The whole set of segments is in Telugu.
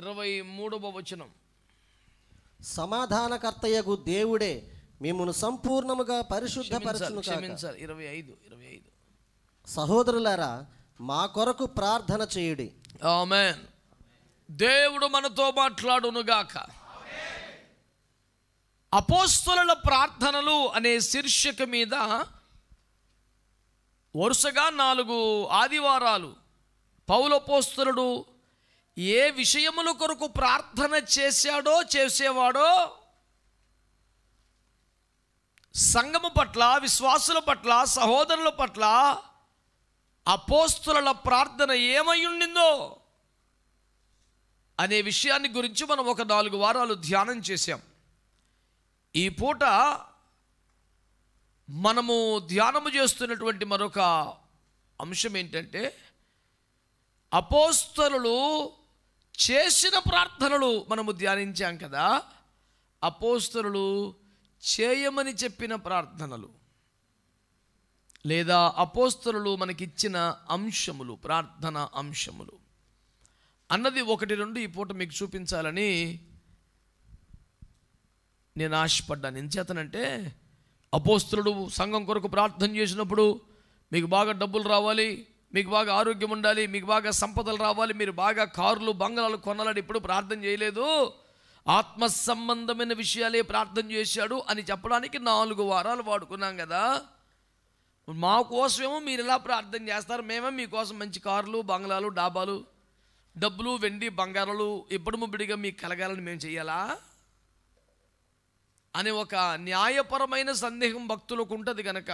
ఇరవై మూడవ వచనం సమాధానకర్తయ్యకు దేవుడే మిమ్మను సంపూర్ణముగా పరిశుద్ధ క్షమించాలి ఇరవై ఐదు ఇరవై ఐదు సహోదరులారా మా కొరకు ప్రార్థన చేయుడి దేవుడు మనతో మాట్లాడునుగాక అపోస్తుల ప్రార్థనలు అనే శీర్షిక మీద వరుసగా నాలుగు ఆదివారాలు పౌలపోస్తులుడు ఏ విషయముల కొరకు ప్రార్థన చేశాడో చేసేవాడో సంగము పట్ల విశ్వాసుల పట్ల సహోదరుల పట్ల అపోస్తుల ప్రార్థన ఏమై ఉండిందో అనే విషయాన్ని గురించి మనం ఒక నాలుగు వారాలు ధ్యానం చేశాం ఈ పూట మనము ధ్యానము చేస్తున్నటువంటి మరొక అంశం ఏంటంటే అపోస్తలు చేసిన ప్రార్థనలు మనము ధ్యానించాం కదా అపోస్తరులు చేయమని చెప్పిన ప్రార్థనలు లేదా అపోస్తరులు మనకిచ్చిన అంశములు ప్రార్థన అంశములు అన్నది ఒకటి రెండు ఈ పూట మీకు చూపించాలని నేను ఆశపడ్డాను ఎంచేతనంటే అపోస్తరుడు సంఘం కొరకు ప్రార్థన చేసినప్పుడు మీకు బాగా డబ్బులు రావాలి మీకు బాగా ఆరోగ్యం ఉండాలి మీకు బాగా సంపదలు రావాలి మీరు బాగా కార్లు బంగ్లాలు కొనాలని ఇప్పుడు ప్రార్థన చేయలేదు ఆత్మ సంబంధమైన విషయాలే ప్రార్థన చేశాడు అని చెప్పడానికి నాలుగు వారాలు వాడుకున్నాం కదా మా కోసమేమో మీరు ఎలా ప్రార్థన చేస్తారు మేమే మీకోసం మంచి కార్లు బంగ్లాలు డాబాలు డబ్బులు వెండి బంగారాలు ఎప్పుడు ముబ్బిడిగా మీకు కలగాలని మేము చేయాలా అనే ఒక న్యాయపరమైన సందేహం భక్తులకు ఉంటుంది కనుక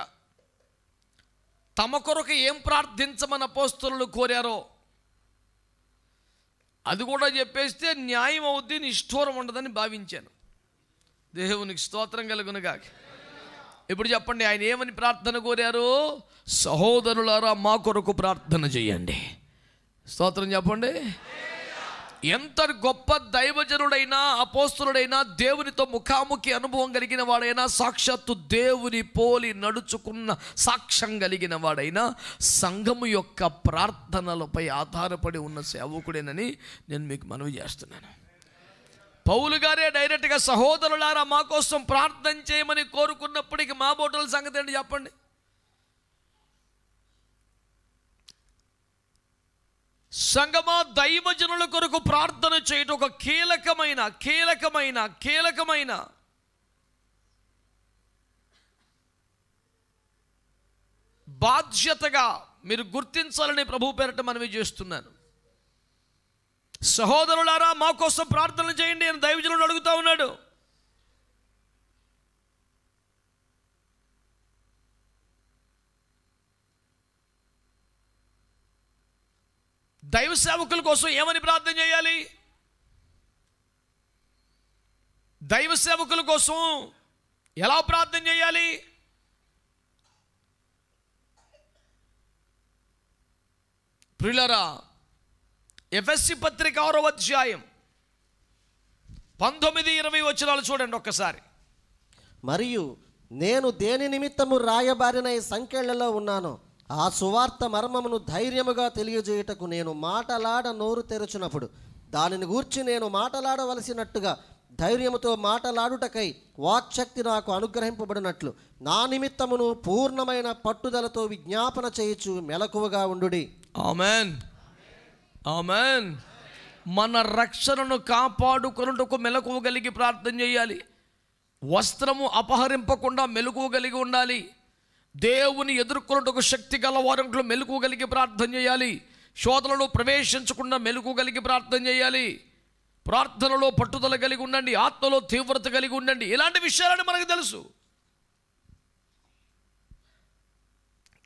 తమ కొరకు ఏం ప్రార్థించమని అపోస్తులు కోరారో అది కూడా చెప్పేస్తే న్యాయం అవుద్ది నిష్ఠూరం ఉండదని భావించాను దేవునికి స్తోత్రం కలుగునుగాక ఇప్పుడు చెప్పండి ఆయన ఏమని ప్రార్థన కోరారు సహోదరులారా మా కొరకు ప్రార్థన చేయండి స్తోత్రం చెప్పండి ఎంత గొప్ప దైవజనుడైనా అపోస్తులుడైనా దేవునితో ముఖాముఖి అనుభవం కలిగిన వాడైనా సాక్షాత్తు దేవుని పోలి నడుచుకున్న సాక్ష్యం కలిగిన వాడైనా సంఘము యొక్క ప్రార్థనలపై ఆధారపడి ఉన్న సేవకుడేనని నేను మీకు మనవి చేస్తున్నాను పౌలు గారే డైరెక్ట్గా సహోదరులారా మా కోసం ప్రార్థన చేయమని కోరుకున్నప్పటికీ మా బోటల సంగతి ఏంటి చెప్పండి సంగమా దైవజనుల కొరకు ప్రార్థన చేయటం ఒక కీలకమైన కీలకమైన కీలకమైన బాధ్యతగా మీరు గుర్తించాలని ప్రభు పేరట మనవి చేస్తున్నాను సహోదరులారా మా కోసం ప్రార్థన చేయండి అని దైవజనుడు అడుగుతా ఉన్నాడు దైవ సేవకుల కోసం ఏమని ప్రార్థన చేయాలి దైవ సేవకుల కోసం ఎలా ప్రార్థన చేయాలి ప్రిలరా ఎఫ్ఎస్సి పత్రిక ఆరో అధ్యాయం పంతొమ్మిది ఇరవై వచనాలు చూడండి ఒక్కసారి మరియు నేను దేని నిమిత్తము రాయబారిన సంఖ్యలలో ఉన్నాను ఆ సువార్త మర్మమును ధైర్యముగా తెలియజేయుటకు నేను మాటలాడ నోరు తెరచునప్పుడు దానిని గూర్చి నేను మాటలాడవలసినట్టుగా ధైర్యముతో మాటలాడుటకై వాక్శక్తి నాకు అనుగ్రహింపబడినట్లు నా నిమిత్తమును పూర్ణమైన పట్టుదలతో విజ్ఞాపన చేయొచ్చు మెలకువగా ఉండు ఆమెన్ ఆమెన్ మన రక్షణను కాపాడుకున్నటకు మెలకువ కలిగి ప్రార్థన చేయాలి వస్త్రము అపహరింపకుండా మెలకువ కలిగి ఉండాలి దేవుని ఒక శక్తి గలవారంట్లో మెలకు కలిగి ప్రార్థన చేయాలి శోధనలో ప్రవేశించకుండా మెలకు కలిగి ప్రార్థన చేయాలి ప్రార్థనలో పట్టుదల కలిగి ఉండండి ఆత్మలో తీవ్రత కలిగి ఉండండి ఇలాంటి విషయాలని మనకు తెలుసు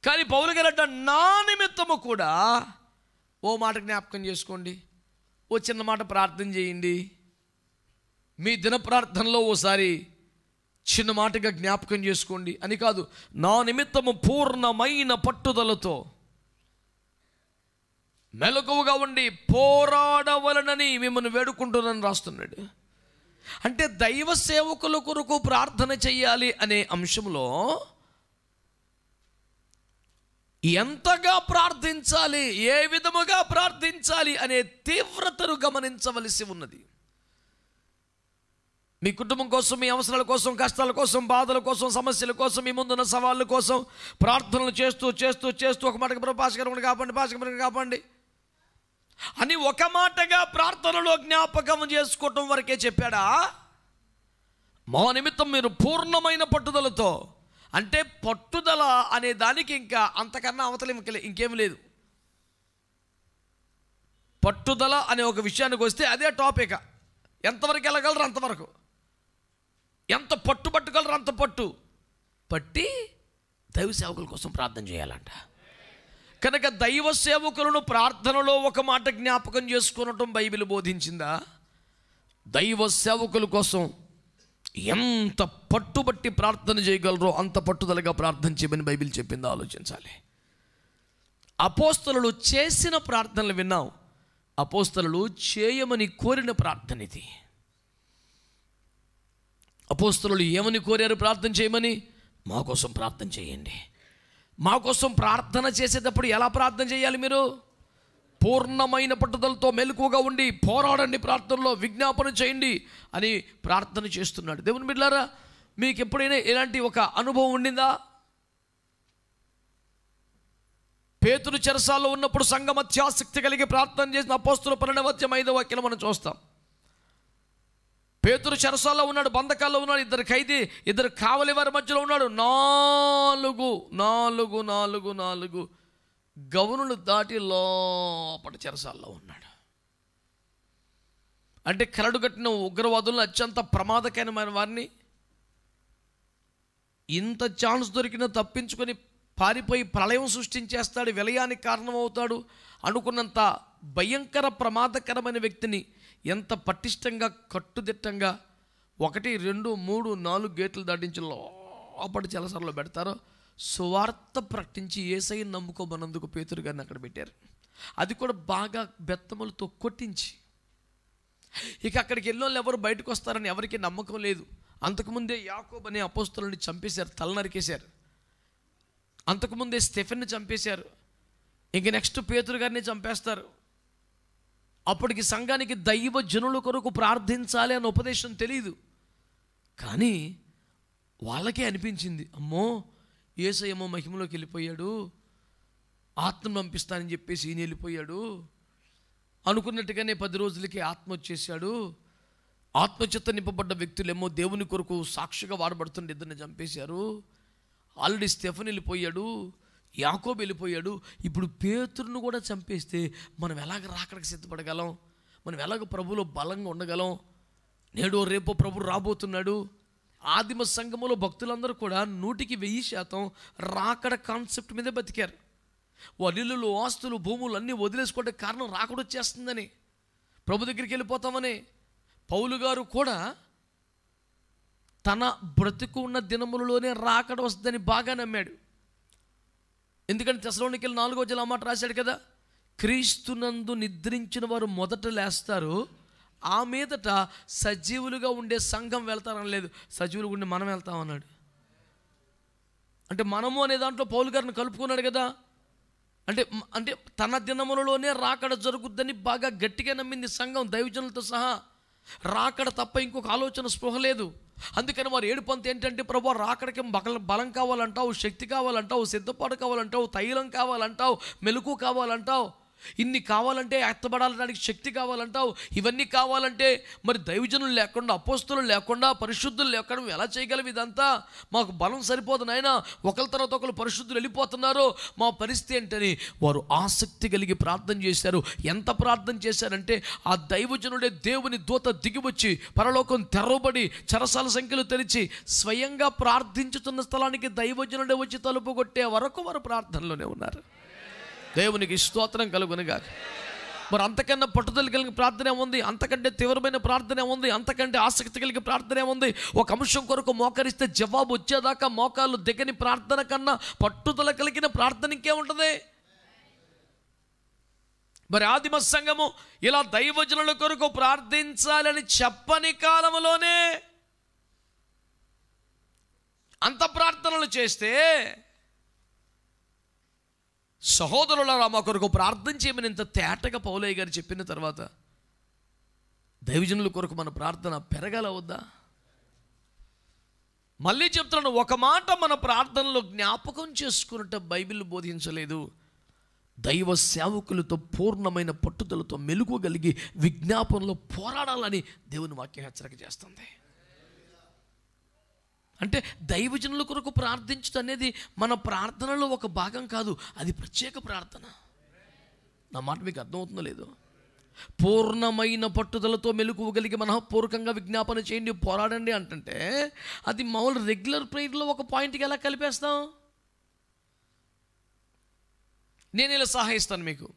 కానీ పౌలు గారట నా నిమిత్తము కూడా ఓ మాట జ్ఞాపకం చేసుకోండి ఓ చిన్న మాట ప్రార్థన చేయండి మీ దిన ప్రార్థనలో ఓసారి చిన్న మాటగా జ్ఞాపకం చేసుకోండి అని కాదు నా నిమిత్తము పూర్ణమైన పట్టుదలతో మెలకువగా ఉండి పోరాడవలనని మిమ్మల్ని వేడుకుంటున్నాను రాస్తున్నాడు అంటే దైవ సేవకుల కొరకు ప్రార్థన చేయాలి అనే అంశంలో ఎంతగా ప్రార్థించాలి ఏ విధముగా ప్రార్థించాలి అనే తీవ్రతను గమనించవలసి ఉన్నది మీ కుటుంబం కోసం మీ అవసరాల కోసం కష్టాల కోసం బాధల కోసం సమస్యల కోసం మీ ముందున్న సవాళ్ళ కోసం ప్రార్థనలు చేస్తూ చేస్తూ చేస్తూ ఒక మాటకి పాశకరముడు కాపండి పాశకరముడు కాపండి అని ఒక మాటగా ప్రార్థనలో జ్ఞాపకం చేసుకోవటం వరకే చెప్పాడా మా నిమిత్తం మీరు పూర్ణమైన పట్టుదలతో అంటే పట్టుదల అనే దానికి ఇంకా అంతకన్నా అవతల ఇంకేం లేదు పట్టుదల అనే ఒక విషయానికి వస్తే అదే టాపిక్ ఎంతవరకు వెళ్ళగలరు అంతవరకు ఎంత పట్టు పట్టుగలరు అంత పట్టు పట్టి దైవ సేవకుల కోసం ప్రార్థన చేయాలంట కనుక దైవ సేవకులను ప్రార్థనలో ఒక మాట జ్ఞాపకం చేసుకునటం బైబిల్ బోధించిందా దైవ సేవకుల కోసం ఎంత పట్టుబట్టి ప్రార్థన చేయగలరో అంత పట్టుదలగా ప్రార్థన చేయమని బైబిల్ చెప్పిందో ఆలోచించాలి అపోస్తలు చేసిన ప్రార్థనలు విన్నాం అపోస్తలు చేయమని కోరిన ప్రార్థన ఇది అపోస్తులు ఏమని కోరారు ప్రార్థన చేయమని మా కోసం ప్రార్థన చేయండి మా కోసం ప్రార్థన చేసేటప్పుడు ఎలా ప్రార్థన చేయాలి మీరు పూర్ణమైన పట్టుదలతో మెలకుగా ఉండి పోరాడండి ప్రార్థనలో విజ్ఞాపన చేయండి అని ప్రార్థన చేస్తున్నాడు దేవుని బిడ్డారా మీకు ఎప్పుడైనా ఇలాంటి ఒక అనుభవం ఉండిందా పేతులు చెరసాల్లో ఉన్నప్పుడు సంగమత్యాసక్తి కలిగి ప్రార్థన చేసిన అపోస్తుల పరిణవత్యం ఐదవ వాక్యం మనం చూస్తాం పేతురు చెరసాల్లో ఉన్నాడు బంధకాల్లో ఉన్నాడు ఇద్దరు ఖైదీ ఇద్దరు కావలి వారి మధ్యలో ఉన్నాడు నాలుగు నాలుగు నాలుగు నాలుగు గవనులు దాటి లోపల చెరసాల్లో ఉన్నాడు అంటే కరడు కట్టిన ఉగ్రవాదులను అత్యంత ప్రమాదకరమైన వారిని ఇంత ఛాన్స్ దొరికినా తప్పించుకొని పారిపోయి ప్రళయం సృష్టించేస్తాడు విలయానికి కారణమవుతాడు అనుకున్నంత భయంకర ప్రమాదకరమైన వ్యక్తిని ఎంత పటిష్టంగా కట్టుదిట్టంగా ఒకటి రెండు మూడు నాలుగు గేట్లు దాటించి లోపటి జలసరలో పెడతారో సువార్త ప్రకటించి ఏసై నమ్ముకోమన్నందుకు పేతురు గారిని అక్కడ పెట్టారు అది కూడా బాగా బెత్తములతో కొట్టించి ఇక అక్కడికి వెళ్ళిన ఎవరు బయటకు వస్తారని ఎవరికి నమ్మకం లేదు అంతకుముందే యాకోబ్ అనే అపోస్తులని చంపేశారు తల నరికేశారు అంతకుముందే స్టెఫెన్ని చంపేశారు ఇంక నెక్స్ట్ పేతురు గారిని చంపేస్తారు అప్పటికి సంఘానికి దైవ జనుల కొరకు ప్రార్థించాలి అనే ఉపదేశం తెలియదు కానీ వాళ్ళకే అనిపించింది అమ్మో ఏసయ్యమో మహిమలోకి వెళ్ళిపోయాడు ఆత్మ పంపిస్తానని చెప్పేసి ఈయన వెళ్ళిపోయాడు అనుకున్నట్టుగానే పది రోజులకి ఆత్మ వచ్చేసాడు ఆత్మచిత్త నింపబడ్డ వ్యక్తులేమో దేవుని కొరకు సాక్షిగా వాడబడుతుండే ఇద్దరిని చంపేశారు ఆల్రెడీ స్టెఫన్ వెళ్ళిపోయాడు యాకోబు వెళ్ళిపోయాడు ఇప్పుడు పేతురును కూడా చంపేస్తే మనం ఎలాగ రాకడకు సిద్ధపడగలం మనం ఎలాగ ప్రభులో బలంగా ఉండగలం నేడు రేపో ప్రభు రాబోతున్నాడు ఆదిమ సంఘములో భక్తులందరూ కూడా నూటికి వెయ్యి శాతం రాకడ కాన్సెప్ట్ మీదే బతికారు వడిలు ఆస్తులు భూములు అన్నీ వదిలేసుకోవడానికి కారణం రాకడొచ్చేస్తుందని ప్రభు దగ్గరికి వెళ్ళిపోతామని పౌలు గారు కూడా తన బ్రతుకు ఉన్న దినములలోనే రాకడ వస్తుందని బాగా నమ్మాడు ఎందుకంటే తెసలోనికి నాలుగో జిల్లా మాట రాశాడు కదా క్రీస్తునందు నిద్రించిన వారు మొదట లేస్తారు ఆ మీదట సజీవులుగా ఉండే సంఘం వెళ్తారని లేదు సజీవులుగా ఉండి మనం వెళ్తాం అన్నాడు అంటే మనము అనే దాంట్లో పౌలు గారిని కలుపుకున్నాడు కదా అంటే అంటే తన దినములలోనే రాకడ జరుగుద్దని బాగా గట్టిగా నమ్మింది సంఘం దైవజనులతో సహా రాకడ తప్ప ఇంకొక ఆలోచన స్పృహ లేదు అందుకని వారు ఏడుపంత ఏంటంటే ప్రభు రాకడికి బల బలం కావాలంటావు శక్తి కావాలంటావు సిద్ధపాటు కావాలంటావు తైలం కావాలంటావు మెలకు కావాలంటావు ఇన్ని కావాలంటే ఎత్తబడాలడానికి శక్తి కావాలంటావు ఇవన్నీ కావాలంటే మరి దైవజనులు లేకుండా అపోస్తులు లేకుండా పరిశుద్ధులు లేకుండా ఎలా చేయగలం ఇదంతా మాకు బలం సరిపోదు నాయన ఒకరి తర్వాత ఒకరు పరిశుద్ధులు వెళ్ళిపోతున్నారు మా పరిస్థితి ఏంటని వారు ఆసక్తి కలిగి ప్రార్థన చేశారు ఎంత ప్రార్థన చేశారంటే ఆ దైవజనుడే దేవుని దూత దిగివచ్చి పరలోకం తెరవబడి చరసాల సంఖ్యలు తెరిచి స్వయంగా ప్రార్థించుతున్న స్థలానికి దైవజనుడే వచ్చి తలుపు కొట్టే వరకు వారు ప్రార్థనలోనే ఉన్నారు దేవునికి స్తోత్రం కలుగును కాదు మరి అంతకన్నా పట్టుదల కలిగిన ప్రార్థన ఏముంది అంతకంటే తీవ్రమైన ప్రార్థన ఏముంది అంతకంటే ఆసక్తి కలిగిన ప్రార్థన ఏముంది ఒక అంశం కొరకు మోకరిస్తే జవాబు వచ్చేదాకా మోకాలు దిగని ప్రార్థన కన్నా పట్టుదల కలిగిన ప్రార్థన ఇంకేముంటుంది మరి ఆదిమ సంఘము ఇలా దైవజనుల కొరకు ప్రార్థించాలని చెప్పని కాలంలోనే అంత ప్రార్థనలు చేస్తే సహోదరుల రామ కొరకు ప్రార్థన చేయమని ఇంత తేటగా పౌలయ్య గారు చెప్పిన తర్వాత దైవజనుల కొరకు మన ప్రార్థన పెరగల వద్దా మళ్ళీ చెప్తున్నాను ఒక మాట మన ప్రార్థనలో జ్ఞాపకం చేసుకున్నట్టు బైబిల్ బోధించలేదు దైవ సేవకులతో పూర్ణమైన పట్టుదలతో మెలుకోగలిగి విజ్ఞాపనలో పోరాడాలని దేవుని వాక్యం హెచ్చరిక చేస్తుంది అంటే దైవజనుల కొరకు ప్రార్థించడం అనేది మన ప్రార్థనలో ఒక భాగం కాదు అది ప్రత్యేక ప్రార్థన నా మాట మీకు అర్థమవుతుందో లేదు పూర్ణమైన పట్టుదలతో మెలకువగలిగి మనఃపూర్వకంగా విజ్ఞాపన చేయండి పోరాడండి అంటే అది మామూలు రెగ్యులర్ ప్రేయర్లో ఒక పాయింట్కి ఎలా కలిపేస్తాం నేను ఇలా సహాయిస్తాను మీకు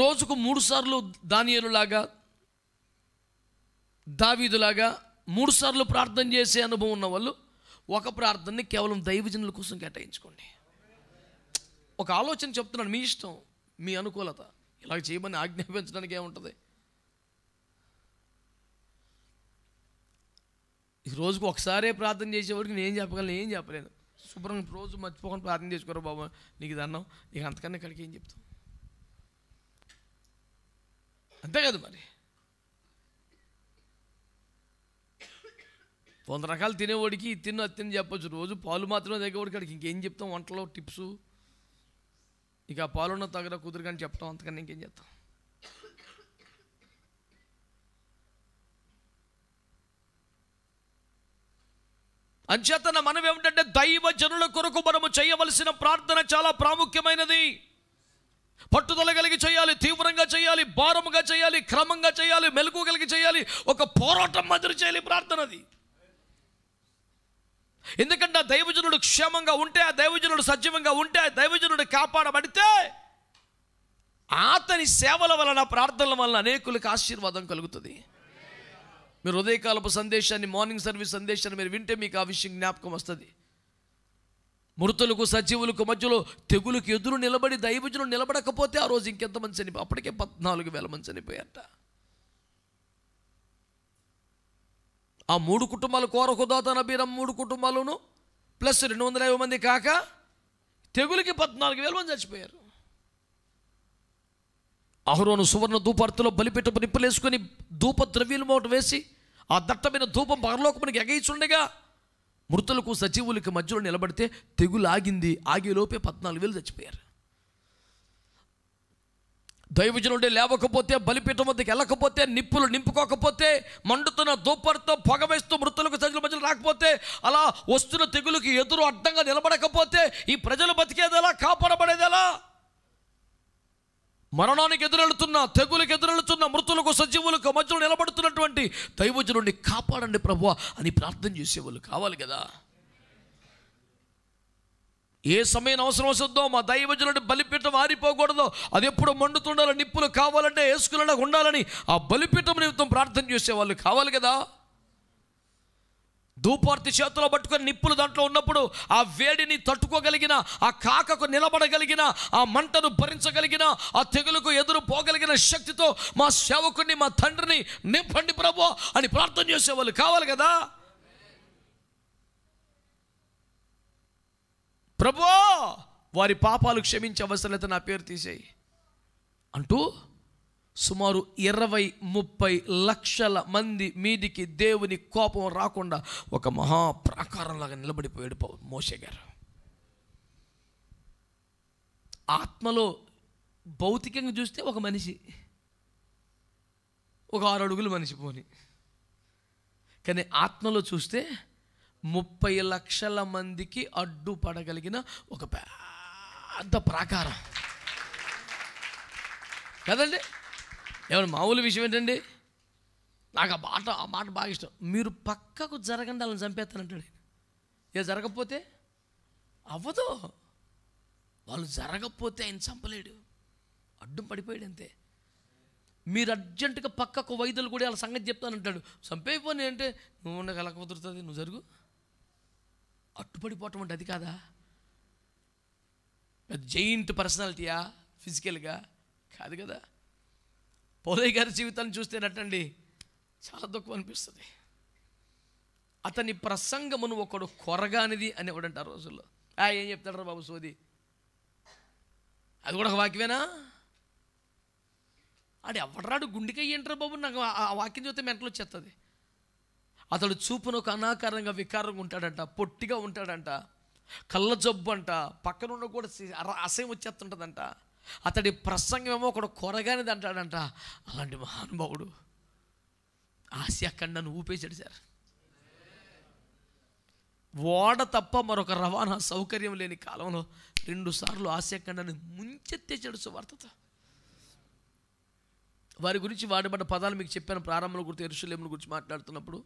రోజుకు మూడుసార్లు లాగా దావీదులాగా మూడుసార్లు ప్రార్థన చేసే అనుభవం ఉన్న వాళ్ళు ఒక ప్రార్థనని కేవలం దైవజనుల కోసం కేటాయించుకోండి ఒక ఆలోచన చెప్తున్నాను మీ ఇష్టం మీ అనుకూలత ఇలా చేయమని ఆజ్ఞాపించడానికి ఏముంటుంది ఈ రోజుకు ఒకసారే ప్రార్థన చేసేవాడికి నేను చెప్పగలను ఏం చెప్పలేను శుభ్రం రోజు మర్చిపోకుండా ప్రార్థన చేసుకోరు బాబు నీకు దన్నం నీకు అంతకన్నా ఇక్కడికి ఏం చెప్తాం అంతే కదా మరి వంద రకాలు తినేవాడికి తిన్న అత్తిని చెప్పొచ్చు రోజు పాలు మాత్రమే తగ్గేవాడికి అడిగి ఇంకేం చెప్తాం వంటలో టిప్స్ ఇక ఆ పాలున్న తగ్గ కుదురు కానీ చెప్తాం అంతకన్నా ఇంకేం చెప్తాం అంచేత మనం ఏమిటంటే దైవ జనుల కొరకు మనము చేయవలసిన ప్రార్థన చాలా ప్రాముఖ్యమైనది పట్టుదల కలిగి చేయాలి తీవ్రంగా చేయాలి భారముగా చేయాలి క్రమంగా చేయాలి మెలకు కలిగి చేయాలి ఒక పోరాటం మాదిరి చేయాలి ప్రార్థనది ఎందుకంటే ఆ దైవజనుడు క్షేమంగా ఉంటే ఆ దైవజనుడు సజీవంగా ఉంటే ఆ దైవజనుడు కాపాడబడితే అతని సేవల వలన ప్రార్థనల వలన అనేకులకు ఆశీర్వాదం కలుగుతుంది మీరు హృదయకాలపు సందేశాన్ని మార్నింగ్ సర్వీస్ సందేశాన్ని మీరు వింటే మీకు ఆ విషయం జ్ఞాపకం వస్తుంది మృతులకు సజీవులకు మధ్యలో తెగులకు ఎదురు నిలబడి దైవజనుడు నిలబడకపోతే ఆ రోజు ఇంకెంతమంది చనిపోయి అప్పటికే పద్నాలుగు వేల మంది చనిపోయారట ఆ మూడు కుటుంబాలు కోరకు తన నబీరం మూడు కుటుంబాలను ప్లస్ రెండు వందల యాభై మంది కాక తెగులకి పద్నాలుగు వేల మంది చచ్చిపోయారు అహరోను సువర్ణ ధూపార్తిలో బలిపెట్టపు నిప్పులేసుకొని ధూప ద్రవ్యులు మోట వేసి ఆ దట్టమైన ధూపం పరలోకమునికి ఎగయిచుండగా మృతులకు సజీవులకి మధ్యలో నిలబడితే తెగులు ఆగింది ఆగేలోపే పద్నాలుగు వేలు చచ్చిపోయారు దైవజనుడే లేవకపోతే బలిపీఠం వద్దకు వెళ్ళకపోతే నిప్పులు నింపుకోకపోతే మండుతున్న దూపరితో పొగవేస్తూ మృతులకు సజల మధ్యలు రాకపోతే అలా వస్తున్న తెగులకి ఎదురు అడ్డంగా నిలబడకపోతే ఈ ప్రజలు బతికేదెలా ఎలా మరణానికి ఎదురెళ్తున్న తెగులకు ఎదురెళ్తున్న మృతులకు సజీవులకు మధ్యలో నిలబడుతున్నటువంటి దైవజనుడిని కాపాడండి ప్రభు అని ప్రార్థన చేసేవాళ్ళు కావాలి కదా ఏ సమయం అవసరం వస్తుందో మా దైవజనుడు బలిపీఠం ఆరిపోకూడదు అది ఎప్పుడు మండుతుండాలి నిప్పులు కావాలంటే వేసుకునేలా ఉండాలని ఆ బలిపీఠం నిమిత్తం ప్రార్థన చేసేవాళ్ళు కావాలి కదా ధూపార్తి చేతిలో పట్టుకొని నిప్పులు దాంట్లో ఉన్నప్పుడు ఆ వేడిని తట్టుకోగలిగిన ఆ కాకకు నిలబడగలిగిన ఆ మంటను భరించగలిగిన ఆ తెగులకు ఎదురు పోగలిగిన శక్తితో మా సేవకుడిని మా తండ్రిని నింపండి ప్రభు అని ప్రార్థన చేసేవాళ్ళు కావాలి కదా ప్రభో వారి పాపాలు క్షమించే అవసరత నా పేరు తీసేయి అంటూ సుమారు ఇరవై ముప్పై లక్షల మంది మీదికి దేవుని కోపం రాకుండా ఒక మహా ప్రాకారంలాగా నిలబడిపోయాడు మోసే గారు ఆత్మలో భౌతికంగా చూస్తే ఒక మనిషి ఒక ఆరు అడుగులు మనిషి పోని కానీ ఆత్మలో చూస్తే ముప్పై లక్షల మందికి అడ్డుపడగలిగిన ఒక పెద్ద ప్రాకారం కదండి ఏమైనా మామూలు విషయం ఏంటండి నాకు ఆ మాట ఆ మాట బాగా ఇష్టం మీరు పక్కకు జరగండి వాళ్ళని చంపేస్తానంటాడు ఏ జరగకపోతే అవ్వదు వాళ్ళు జరగకపోతే ఆయన చంపలేడు అడ్డు పడిపోయాడు అంతే మీరు అర్జెంటుగా పక్కకు వైద్యులు కూడా వాళ్ళ సంగతి చెప్తానంటాడు చంపేపోయి అంటే నువ్వు ఉండగా ఎలా కుదురుతుంది నువ్వు జరుగు అట్టుపడిపోవటం అంటే అది కాదా పెద్ద జైంట్ పర్సనాలిటీయా ఫిజికల్గా కాదు కదా పోలయ్య గారి జీవితాన్ని నటండి చాలా దుఃఖం అనిపిస్తుంది అతని ప్రసంగమును ఒకడు కొరగానిది అనేవాడు అంటారు రోజుల్లో ఆ ఏం చెప్తాడు బాబు సోది అది కూడా ఒక వాక్యమేనా ఆడు ఎవడరాడు గుండెకాయ ఏంటారు బాబు నాకు ఆ వాక్యం చూస్తే మెంటలు వచ్చేస్తుంది అతడు ఒక అనాకారంగా వికారంగా ఉంటాడంట పొట్టిగా ఉంటాడంట కళ్ళ జబ్బు అంట పక్కనున్న కూడా అసహ్యం వచ్చేస్తుంటుందంట అతడి ప్రసంగమేమో ఒకడు కొరగానేది అంటాడంట అలాంటి మహానుభావుడు ఆసియా ఖండను ఊపేశాడు సార్ ఓడ తప్ప మరొక రవాణా సౌకర్యం లేని కాలంలో రెండుసార్లు ఆసియా ఖండాన్ని ముంచెత్తేచాడు సువార్తతో వారి గురించి వాడబడ్డ పదాలు మీకు చెప్పాను ప్రారంభంలో గురించి ఎరుసలేముల గురించి మాట్లాడుతున్నప్పుడు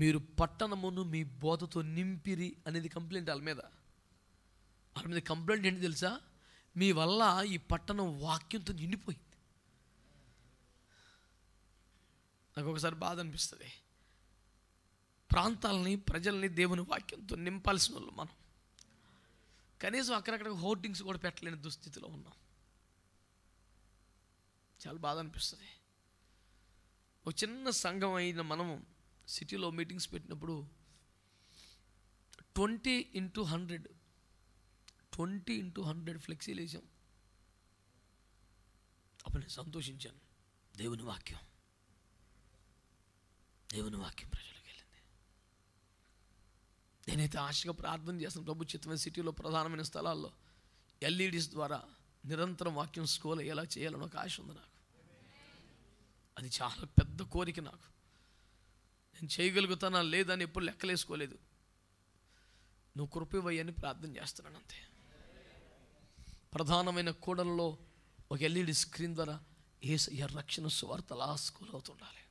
మీరు పట్టణమును మీ బోధతో నింపిరి అనేది కంప్లైంట్ వాళ్ళ మీద వాళ్ళ మీద కంప్లైంట్ ఏంటి తెలుసా మీ వల్ల ఈ పట్టణం వాక్యంతో నిండిపోయింది నాకు ఒకసారి బాధ అనిపిస్తుంది ప్రాంతాలని ప్రజల్ని దేవుని వాక్యంతో నింపాల్సిన వాళ్ళు మనం కనీసం అక్కడక్కడ హోర్డింగ్స్ కూడా పెట్టలేని దుస్థితిలో ఉన్నాం చాలా బాధ అనిపిస్తుంది ఒక చిన్న సంఘం అయిన మనము సిటీలో మీటింగ్స్ పెట్టినప్పుడు twenty into hundred twenty into hundred ఫ్లెక్సీలు వేసాం అప్పుడు నేను సంతోషించాను దేవుని వాక్యం దేవుని వాక్యం ప్రజలకు వెళ్ళింది నేనైతే ఆశగా ప్రార్థన చేస్తాను ప్రభు చిత్తమైన సిటీలో ప్రధానమైన స్థలాల్లో ఎల్ఈడిస్ ద్వారా నిరంతరం వాక్యం స్కోల్ ఎలా చేయాలని ఒక ఆశ ఉంది నాకు అది చాలా పెద్ద కోరిక నాకు నేను చేయగలుగుతానా లేదని ఎప్పుడు లెక్కలేసుకోలేదు నువ్వు కృపివయ్యని ప్రార్థన చేస్తున్నాను అంతే ప్రధానమైన కూడలలో ఒక ఎల్ఈడి స్క్రీన్ ద్వారా ఏ రక్షణ సువార్త లాస్కూల్ అవుతుండాలి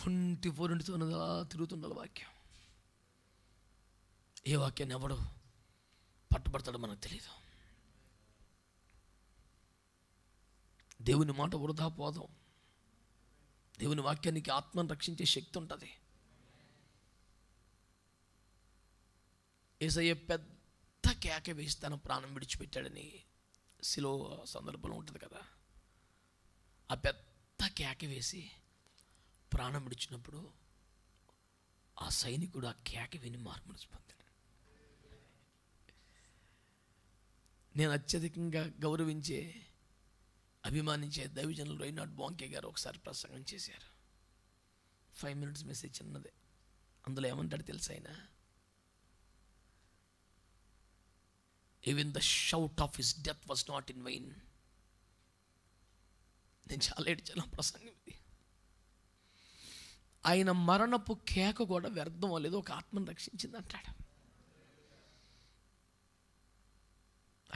ట్వంటీ ఫోర్ ఇంటి తొమ్మిది తిరుగుతుండాలి వాక్యం ఏ వాక్యాన్ని ఎవడు పట్టుబడతాడు మనకు తెలియదు దేవుని మాట వృధా పోదాం దేవుని వాక్యానికి ఆత్మను రక్షించే శక్తి ఉంటుంది ఏసయ్య పెద్ద కేక వేసి తన ప్రాణం విడిచిపెట్టాడని సిలో సందర్భంలో ఉంటుంది కదా ఆ పెద్ద కేక వేసి ప్రాణం విడిచినప్పుడు ఆ సైనికుడు ఆ కేక విని మార్పును నేను అత్యధికంగా గౌరవించే అభిమానించే దైవజనులు రైనాడ్ బాంకే గారు ఒకసారి ప్రసంగం చేశారు ఫైవ్ మినిట్స్ మెసేజ్ చిన్నదే అందులో ఏమంటాడు తెలుసు ఆయన even the shout of his death was not in vain నేను చాలా ఏడ్చాను ప్రసంగం ఇది ఆయన మరణపు కేక కూడా వ్యర్థం అవ్వలేదు ఒక ఆత్మను రక్షించింది అంటాడు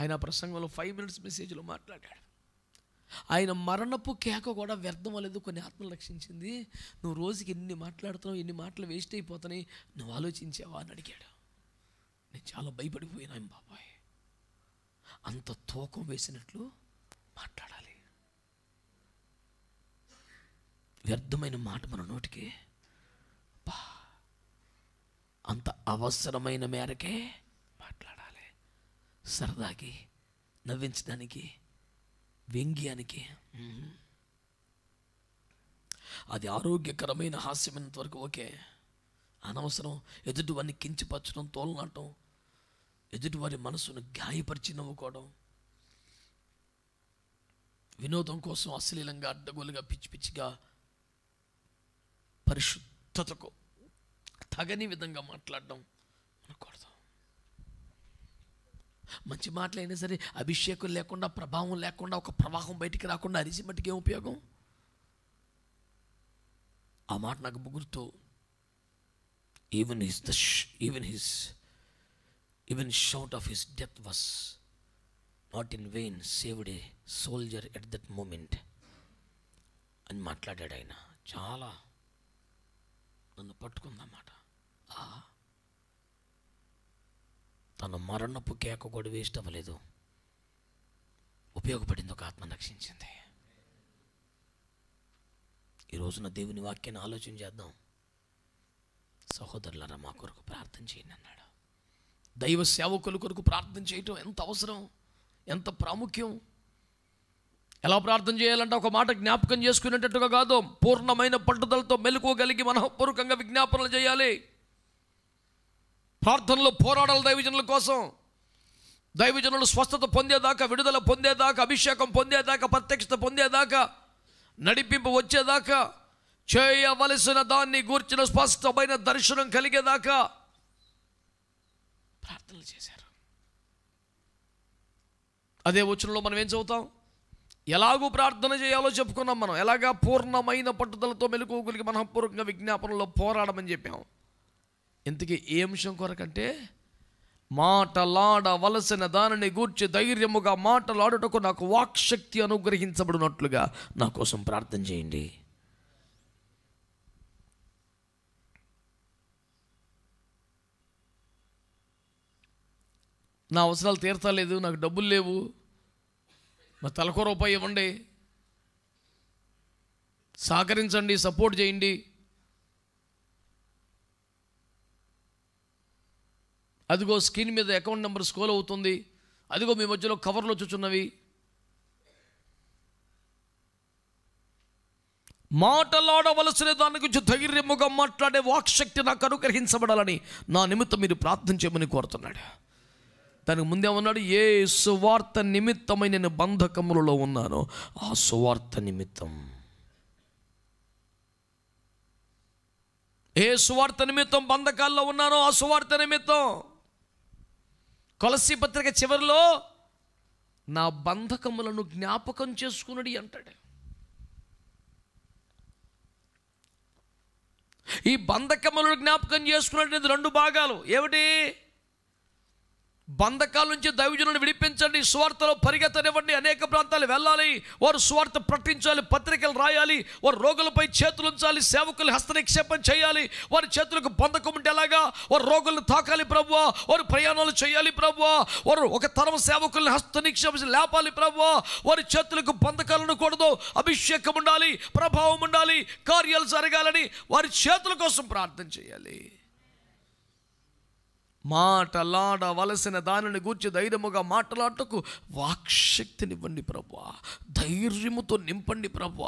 ఆయన ప్రసంగంలో ఫైవ్ మినిట్స్ మెసేజ్లో మాట్లాడాడు ఆయన మరణపు కేక కూడా వ్యర్థం లేదు కొన్ని ఆత్మలు రక్షించింది నువ్వు రోజుకి ఎన్ని మాట్లాడుతున్నావు ఎన్ని మాటలు వేస్ట్ అయిపోతున్నాయి నువ్వు ఆలోచించావా అని అడిగాడు నేను చాలా భయపడిపోయినాను బాబాయ్ అంత తూకం వేసినట్లు మాట్లాడాలి వ్యర్థమైన మాట మన నోటికి అంత అవసరమైన మేరకే మాట్లాడాలి సరదాకి నవ్వించడానికి వ్యంగ్యానికి అది ఆరోగ్యకరమైన హాస్యమైనంత వరకు ఓకే అనవసరం ఎదుటివారిని కించిపరచడం తోలనాటం ఎదుటివారి మనసును గాయపరిచి నవ్వుకోవడం వినోదం కోసం అశ్లీలంగా అడ్డగోలుగా పిచ్చి పిచ్చిగా పరిశుద్ధతకు తగని విధంగా మాట్లాడడం అనకూడదు మంచి మాటలైనా సరే అభిషేకం లేకుండా ప్రభావం లేకుండా ఒక ప్రవాహం బయటికి రాకుండా అరిసి మట్టికి ఏం ఉపయోగం ఆ మాట నాకు గుర్తు even his the even his even shout of his death was not in vain saved a soldier at that moment అని మాట్లాడాడు ఆయన చాలా నన్ను పట్టుకుందన్నమాట ఆ తన మరణపు కేక కూడా వేస్ట్ అవ్వలేదు ఉపయోగపడింది ఒక ఆత్మ రక్షించింది ఈ రోజున దేవుని వాక్యాన్ని ఆలోచన చేద్దాం సహోదరులరా మా కొరకు ప్రార్థన చేయండి అన్నాడు దైవ సేవకుల కొరకు ప్రార్థన చేయటం ఎంత అవసరం ఎంత ప్రాముఖ్యం ఎలా ప్రార్థన చేయాలంటే ఒక మాట జ్ఞాపకం చేసుకునేటట్టుగా కాదు పూర్ణమైన పట్టుదలతో మెలుకోగలిగి మనఃపూర్వకంగా విజ్ఞాపనలు చేయాలి ప్రార్థనలో పోరాడాలి దైవజనుల కోసం దైవజనులు స్వస్థత పొందేదాకా విడుదల పొందేదాకా అభిషేకం పొందేదాకా ప్రత్యక్షత పొందేదాకా నడిపింపు వచ్చేదాకా చేయవలసిన దాన్ని గూర్చిన స్పష్టమైన దర్శనం కలిగేదాకా ప్రార్థనలు చేశారు అదే వచనంలో మనం ఏం చదువుతాం ఎలాగూ ప్రార్థన చేయాలో చెప్పుకున్నాం మనం ఎలాగా పూర్ణమైన పట్టుదలతో మెలకువలికి మనఃపూర్వకంగా విజ్ఞాపనలో పోరాడమని చెప్పాము ఇంతకీ ఏ అంశం కొరకంటే మాటలాడవలసిన దానిని గూర్చి ధైర్యముగా మాటలాడుటకు నాకు వాక్శక్తి అనుగ్రహించబడినట్లుగా నా కోసం ప్రార్థన చేయండి నా అవసరాలు తీర్చలేదు నాకు డబ్బులు లేవు మా తలకో రూపాయి ఇవ్వండి సహకరించండి సపోర్ట్ చేయండి అదిగో స్క్రీన్ మీద అకౌంట్ నెంబర్ స్కోల్ అవుతుంది అదిగో మీ మధ్యలో కవర్లు వచ్చుచున్నవి మాటలాడవలసిన దాని గురించి ధైర్యముగా మాట్లాడే వాక్శక్తి నాకు అనుగ్రహించబడాలని నా నిమిత్తం మీరు ప్రార్థన చేయమని కోరుతున్నాడు దానికి ముందేమన్నాడు ఏ సువార్త నిమిత్తమై నేను బంధకములలో ఉన్నాను ఆ సువార్త నిమిత్తం ఏ సువార్త నిమిత్తం బంధకాల్లో ఉన్నానో ఆ సువార్త నిమిత్తం కొలసి పత్రిక చివరిలో నా బంధకములను జ్ఞాపకం చేసుకున్నది అంటాడు ఈ బంధకములను జ్ఞాపకం చేసుకున్నది రెండు భాగాలు ఏమిటి బంధకాల నుంచి దైవజనులను విడిపించండి స్వార్థలో పరిగెత్తనివ్వండి అనేక ప్రాంతాలు వెళ్ళాలి వారు స్వార్థ ప్రకటించాలి పత్రికలు రాయాలి వారు రోగులపై చేతులు ఉంచాలి సేవకులు హస్తనిక్షేపం చేయాలి వారి చేతులకు బంధకం ఉంటే ఎలాగా వారు రోగులను తాకాలి ప్రభు వారు ప్రయాణాలు చేయాలి ప్రభు వారు ఒక తరం సేవకులను హస్తనిక్షేపం లేపాలి ప్రభు వారి చేతులకు బంధకాలను కూడదు అభిషేకం ఉండాలి ప్రభావం ఉండాలి కార్యాలు జరగాలని వారి చేతుల కోసం ప్రార్థన చేయాలి మాటలాడవలసిన దానిని గూర్చి ధైర్యముగా మాట్లాడటకు వాక్శక్తినివ్వండి ప్రభు ధైర్యముతో నింపండి ప్రభు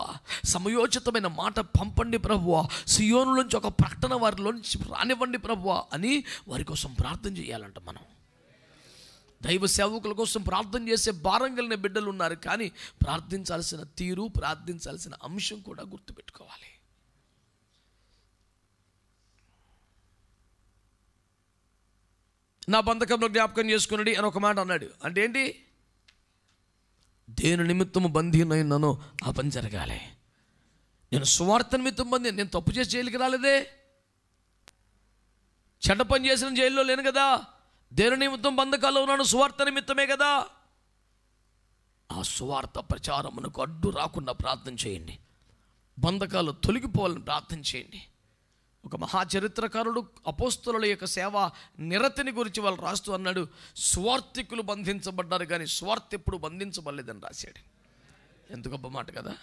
సమయోచితమైన మాట పంపండి ప్రభు సియోను నుంచి ఒక ప్రకటన వారిలోంచి రానివ్వండి ప్రభు అని వారి కోసం ప్రార్థన చేయాలంట మనం దైవ సేవకుల కోసం ప్రార్థన చేసే భారం కలిగిన బిడ్డలు ఉన్నారు కానీ ప్రార్థించాల్సిన తీరు ప్రార్థించాల్సిన అంశం కూడా గుర్తుపెట్టుకోవాలి నా బంధకంలో జ్ఞాపకం చేసుకున్నాడు అని ఒక మాట అన్నాడు అంటే ఏంటి దేని నిమిత్తము బంధీనైనానో ఆ పని జరగాలి నేను సువార్త నిమిత్తం బంది నేను తప్పు చేసి జైలుకి రాలేదే చెడ్డ పని చేసిన జైల్లో లేను కదా దేని నిమిత్తం బంధకాల్లో ఉన్నాను సువార్త నిమిత్తమే కదా ఆ సువార్త ప్రచారమునకు అడ్డు రాకుండా ప్రార్థన చేయండి బంధకాలు తొలగిపోవాలని ప్రార్థన చేయండి ఒక మహాచరిత్రకారుడు అపోస్తుల యొక్క సేవ నిరతిని గురించి వాళ్ళు రాస్తూ అన్నాడు స్వార్థికులు బంధించబడ్డారు కానీ స్వార్థ ఎప్పుడు బంధించబడలేదని రాశాడు ఎంత గొప్ప మాట కదా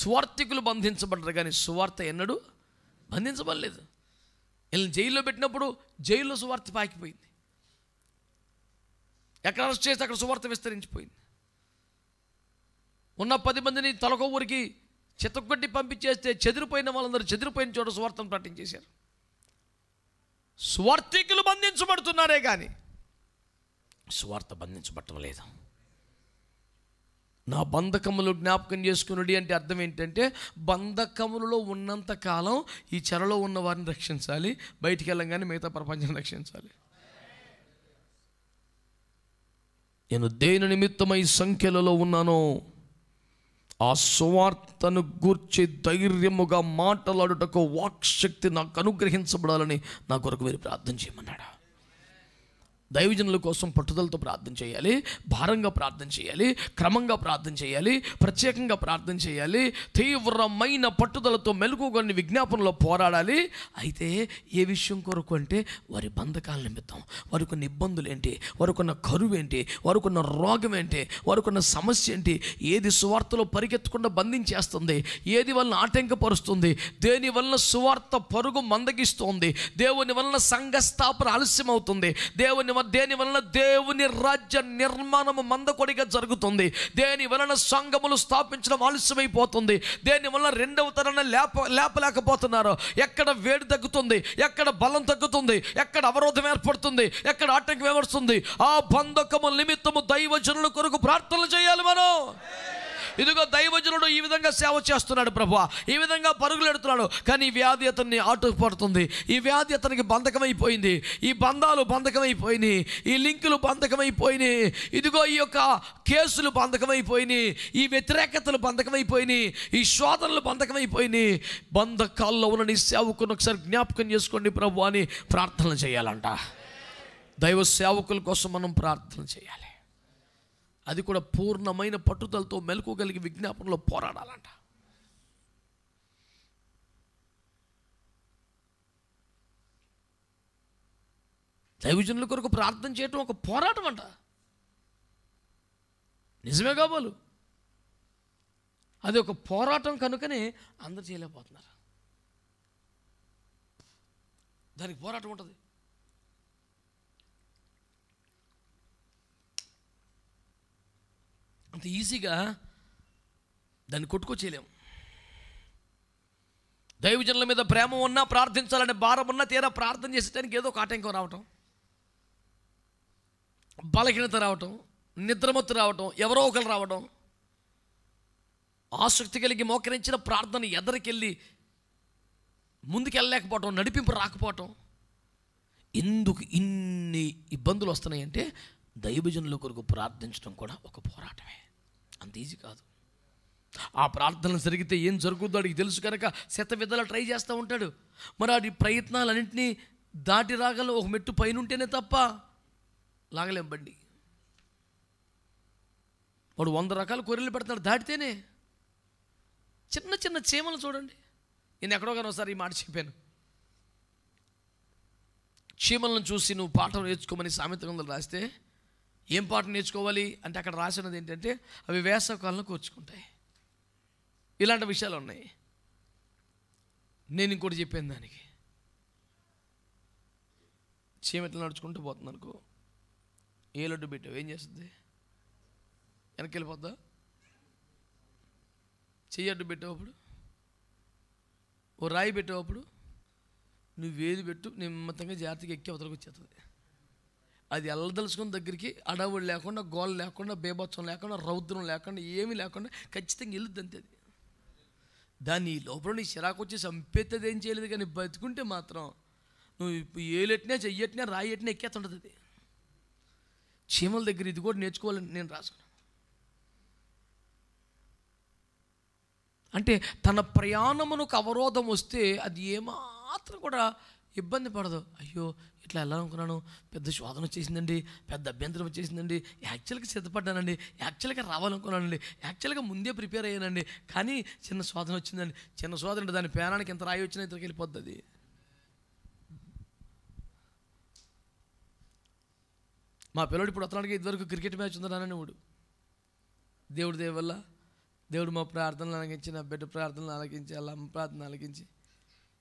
స్వార్థికులు బంధించబడ్డారు కానీ స్వార్థ ఎన్నడు బంధించబడలేదు వీళ్ళని జైల్లో పెట్టినప్పుడు జైల్లో స్వార్థ పాకిపోయింది ఎక్కడ అరెస్ట్ చేస్తే అక్కడ స్వార్థ విస్తరించిపోయింది ఉన్న పది మందిని తలకొవ్వరికి చితగొడ్డి పంపించేస్తే చెదిరిపోయిన వాళ్ళందరూ చెదిరిపోయిన చోట స్వార్థం ప్రకటించేశారు స్వార్థికులు బంధించబడుతున్నారే కానీ స్వార్థ బంధించబడటం లేదు నా బంధకములు జ్ఞాపకం చేసుకునుడి అంటే అర్థం ఏంటంటే బంధకములలో ఉన్నంత కాలం ఈ చెరలో ఉన్న వారిని రక్షించాలి బయటికి వెళ్ళంగానే మిగతా ప్రపంచం రక్షించాలి నేను దేని నిమిత్తమై సంఖ్యలలో ఉన్నానో ఆ సువార్తను గూర్చి ధైర్యముగా మాట్లాడుటకు వాక్శక్తి నాకు అనుగ్రహించబడాలని నా కొరకు మీరు ప్రార్థన చేయమన్నాడు దైవజనుల కోసం పట్టుదలతో ప్రార్థన చేయాలి భారంగా ప్రార్థన చేయాలి క్రమంగా ప్రార్థన చేయాలి ప్రత్యేకంగా ప్రార్థన చేయాలి తీవ్రమైన పట్టుదలతో కొన్ని విజ్ఞాపనలో పోరాడాలి అయితే ఏ విషయం కొరకు అంటే వారి బంధకాల నిమిత్తం వారికి ఇబ్బందులు ఏంటి వారికున్న కరువు ఏంటి వారికున్న రోగం ఏంటి వారికున్న సమస్య ఏంటి ఏది సువార్తలో పరిగెత్తకుండా బంధించేస్తుంది ఏది వలన ఆటంకపరుస్తుంది దేని వలన సువార్త పరుగు మందగిస్తుంది దేవుని వలన సంఘ స్థాపన ఆలస్యం అవుతుంది దేవుని వలన దేని వలన దేవుని రాజ్య నిర్మాణము మందకొడిగా జరుగుతుంది దేని వలన సంఘములు స్థాపించడం ఆలస్యమైపోతుంది దేని వలన రెండవ తరణ లేప లేపలేకపోతున్నారు ఎక్కడ వేడి తగ్గుతుంది ఎక్కడ బలం తగ్గుతుంది ఎక్కడ అవరోధం ఏర్పడుతుంది ఎక్కడ ఆటంకం ఏర్పడుతుంది ఆ బంధకము నిమిత్తము దైవజనుల కొరకు ప్రార్థనలు చేయాలి మనం ఇదిగో దైవజనుడు ఈ విధంగా సేవ చేస్తున్నాడు ప్రభు ఈ విధంగా పరుగులు ఎడుతున్నాడు కానీ ఈ వ్యాధి అతన్ని పడుతుంది ఈ వ్యాధి అతనికి బంధకమైపోయింది ఈ బంధాలు బంధకమైపోయినాయి ఈ లింకులు బంధకమైపోయినాయి ఇదిగో ఈ యొక్క కేసులు బంధకమైపోయినాయి ఈ వ్యతిరేకతలు బంధకమైపోయినాయి ఈ శోధనలు బంధకమైపోయినాయి బంధకాల్లో ఉన్న నీ సేవకుని ఒకసారి జ్ఞాపకం చేసుకోండి ప్రభు అని ప్రార్థన చేయాలంట దైవ సేవకుల కోసం మనం ప్రార్థన చేయాలి అది కూడా పూర్ణమైన పట్టుదలతో మెలకుగలిగి విజ్ఞాపనలో పోరాడాలంట దైవజనుల కొరకు ప్రార్థన చేయటం ఒక పోరాటం అంట నిజమే కాబోలు అది ఒక పోరాటం కనుకనే అందరు చేయలేకపోతున్నారు దానికి పోరాటం ఉంటుంది అంత ఈజీగా దాన్ని కొట్టుకొచ్చేయలేము దైవజనుల మీద ప్రేమ ఉన్నా ప్రార్థించాలనే భారం ఉన్నా తీరా ప్రార్థన చేసేటానికి ఏదో ఒక ఆటంకం రావటం బలహీనత రావటం నిద్రమత్తు రావటం ఎవరో ఒకరు రావటం ఆసక్తి కలిగి మోకరించిన ప్రార్థన ఎదరికెళ్ళి ముందుకెళ్ళలేకపోవటం నడిపింపు రాకపోవటం ఎందుకు ఇన్ని ఇబ్బందులు వస్తున్నాయంటే దైవజనుల కొరకు ప్రార్థించడం కూడా ఒక పోరాటమే అంత ఈజీ కాదు ఆ ప్రార్థనలు జరిగితే ఏం జరుగుతుందో అడిగి తెలుసు కనుక శత విధాలు ట్రై చేస్తూ ఉంటాడు మరి ఆ ప్రయత్నాలన్నింటినీ దాటి రాగల ఒక మెట్టు పైన ఉంటేనే తప్ప లాగలేం బండి వాడు వంద రకాల కొర్రెలు పెడతాడు దాటితేనే చిన్న చిన్న చీమలు చూడండి నేను ఎక్కడో కానీ ఒకసారి ఈ మాట చెప్పాను చీమలను చూసి నువ్వు పాఠం నేర్చుకోమని సామెత గ్రంథాలు రాస్తే ఏం పాట నేర్చుకోవాలి అంటే అక్కడ రాసినది ఏంటంటే అవి వేసవకాలంలో కూర్చుకుంటాయి ఇలాంటి విషయాలు ఉన్నాయి నేను ఇంకోటి చెప్పాను దానికి చీమ నడుచుకుంటూ పోతుంది అనుకో ఏ లడ్డు పెట్టావు ఏం చేస్తుంది వెనక్కి వెళ్ళిపోద్దా చెయ్యి అడ్డు అప్పుడు ఓ రాయి నువ్వు నువ్వేది పెట్టు నిమ్మతంగా జాతికి ఎక్కి అవతలకు వచ్చేస్తుంది అది ఎల్లదలుచుకున్న దగ్గరికి అడవుడు లేకుండా గోల లేకుండా బేబత్సం లేకుండా రౌద్రం లేకుండా ఏమీ లేకుండా ఖచ్చితంగా వెళ్ళుద్ది అంతే అది దాన్ని లోపల చిరాకు వచ్చి సంపెత్తది ఏం చేయలేదు కానీ బతుకుంటే మాత్రం నువ్వు ఏలెట్టినా చెయ్యట్టినా రాయట్టినా ఎక్కేస్తుంటుంది అది చీమల దగ్గర ఇది కూడా నేర్చుకోవాలని నేను రాసుకున్నాను అంటే తన ప్రయాణమునకు అవరోధం వస్తే అది ఏమాత్రం కూడా ఇబ్బంది పడదు అయ్యో ఇట్లా వెళ్ళాలనుకున్నాను పెద్ద శోధన వచ్చేసిందండి పెద్ద అభ్యంతరం వచ్చేసిందండి యాక్చువల్గా సిద్ధపడ్డానండి యాక్చువల్గా రావాలనుకున్నానండి యాక్చువల్గా ముందే ప్రిపేర్ అయ్యానండి కానీ చిన్న శోధన వచ్చిందండి చిన్న శోధన అంటే దాని పేరానికి ఎంత రాయి వచ్చినా ఇతరకి వెళ్ళిపోద్ది మా పిల్లడు ఇప్పుడు అతనికి ఇదివరకు క్రికెట్ మ్యాచ్ ఉందన్నానని వాడు దేవుడి దేవల్ల దేవుడు మా ప్రార్థనలు అలగించి నా బిడ్డ ప్రార్థనలు అలగించి అలా ప్రార్థన అలగించి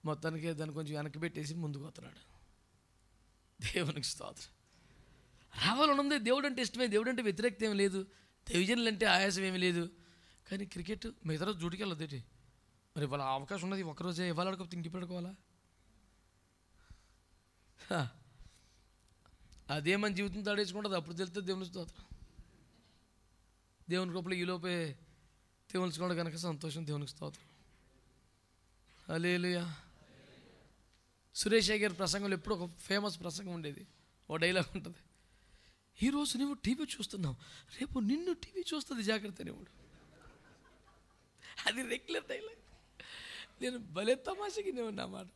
మొత్తానికి దాన్ని కొంచెం వెనక్కి పెట్టేసి ముందుకు వస్తున్నాడు దేవునికి స్తోత్రం రావాలనుంది దేవుడు అంటే ఇష్టమే దేవుడు అంటే వ్యతిరేకత ఏమి లేదు డివిజన్లు అంటే ఆయాసం ఏమి లేదు కానీ క్రికెట్ మిగతా రోజు ఏంటి మరి ఇవాళ అవకాశం ఉన్నది ఒకరోజే ఇవాళ ఆడుకోకపోతే ఇంకెప్పుడు ఆడుకోవాలా అదే మన జీవితం తాడేసుకుంటుంది అప్పుడు తెలితే దేవుని స్తోత్రం దేవుని ఈ లోపే తెలుసుకోవడం కనుక సంతోషం దేవునికి స్తోత్రం అలేలుయా సురేష్ గారి ప్రసంగంలో ఎప్పుడు ఒక ఫేమస్ ప్రసంగం ఉండేది ఓ డైలాగ్ ఉంటుంది ఈరోజు నువ్వు టీవీ చూస్తున్నావు రేపు నిన్ను టీవీ చూస్తుంది జాగ్రత్త నేను అది రెగ్యులర్ డైలాగ్ నేను భలే తమాషకి నేను నా మాట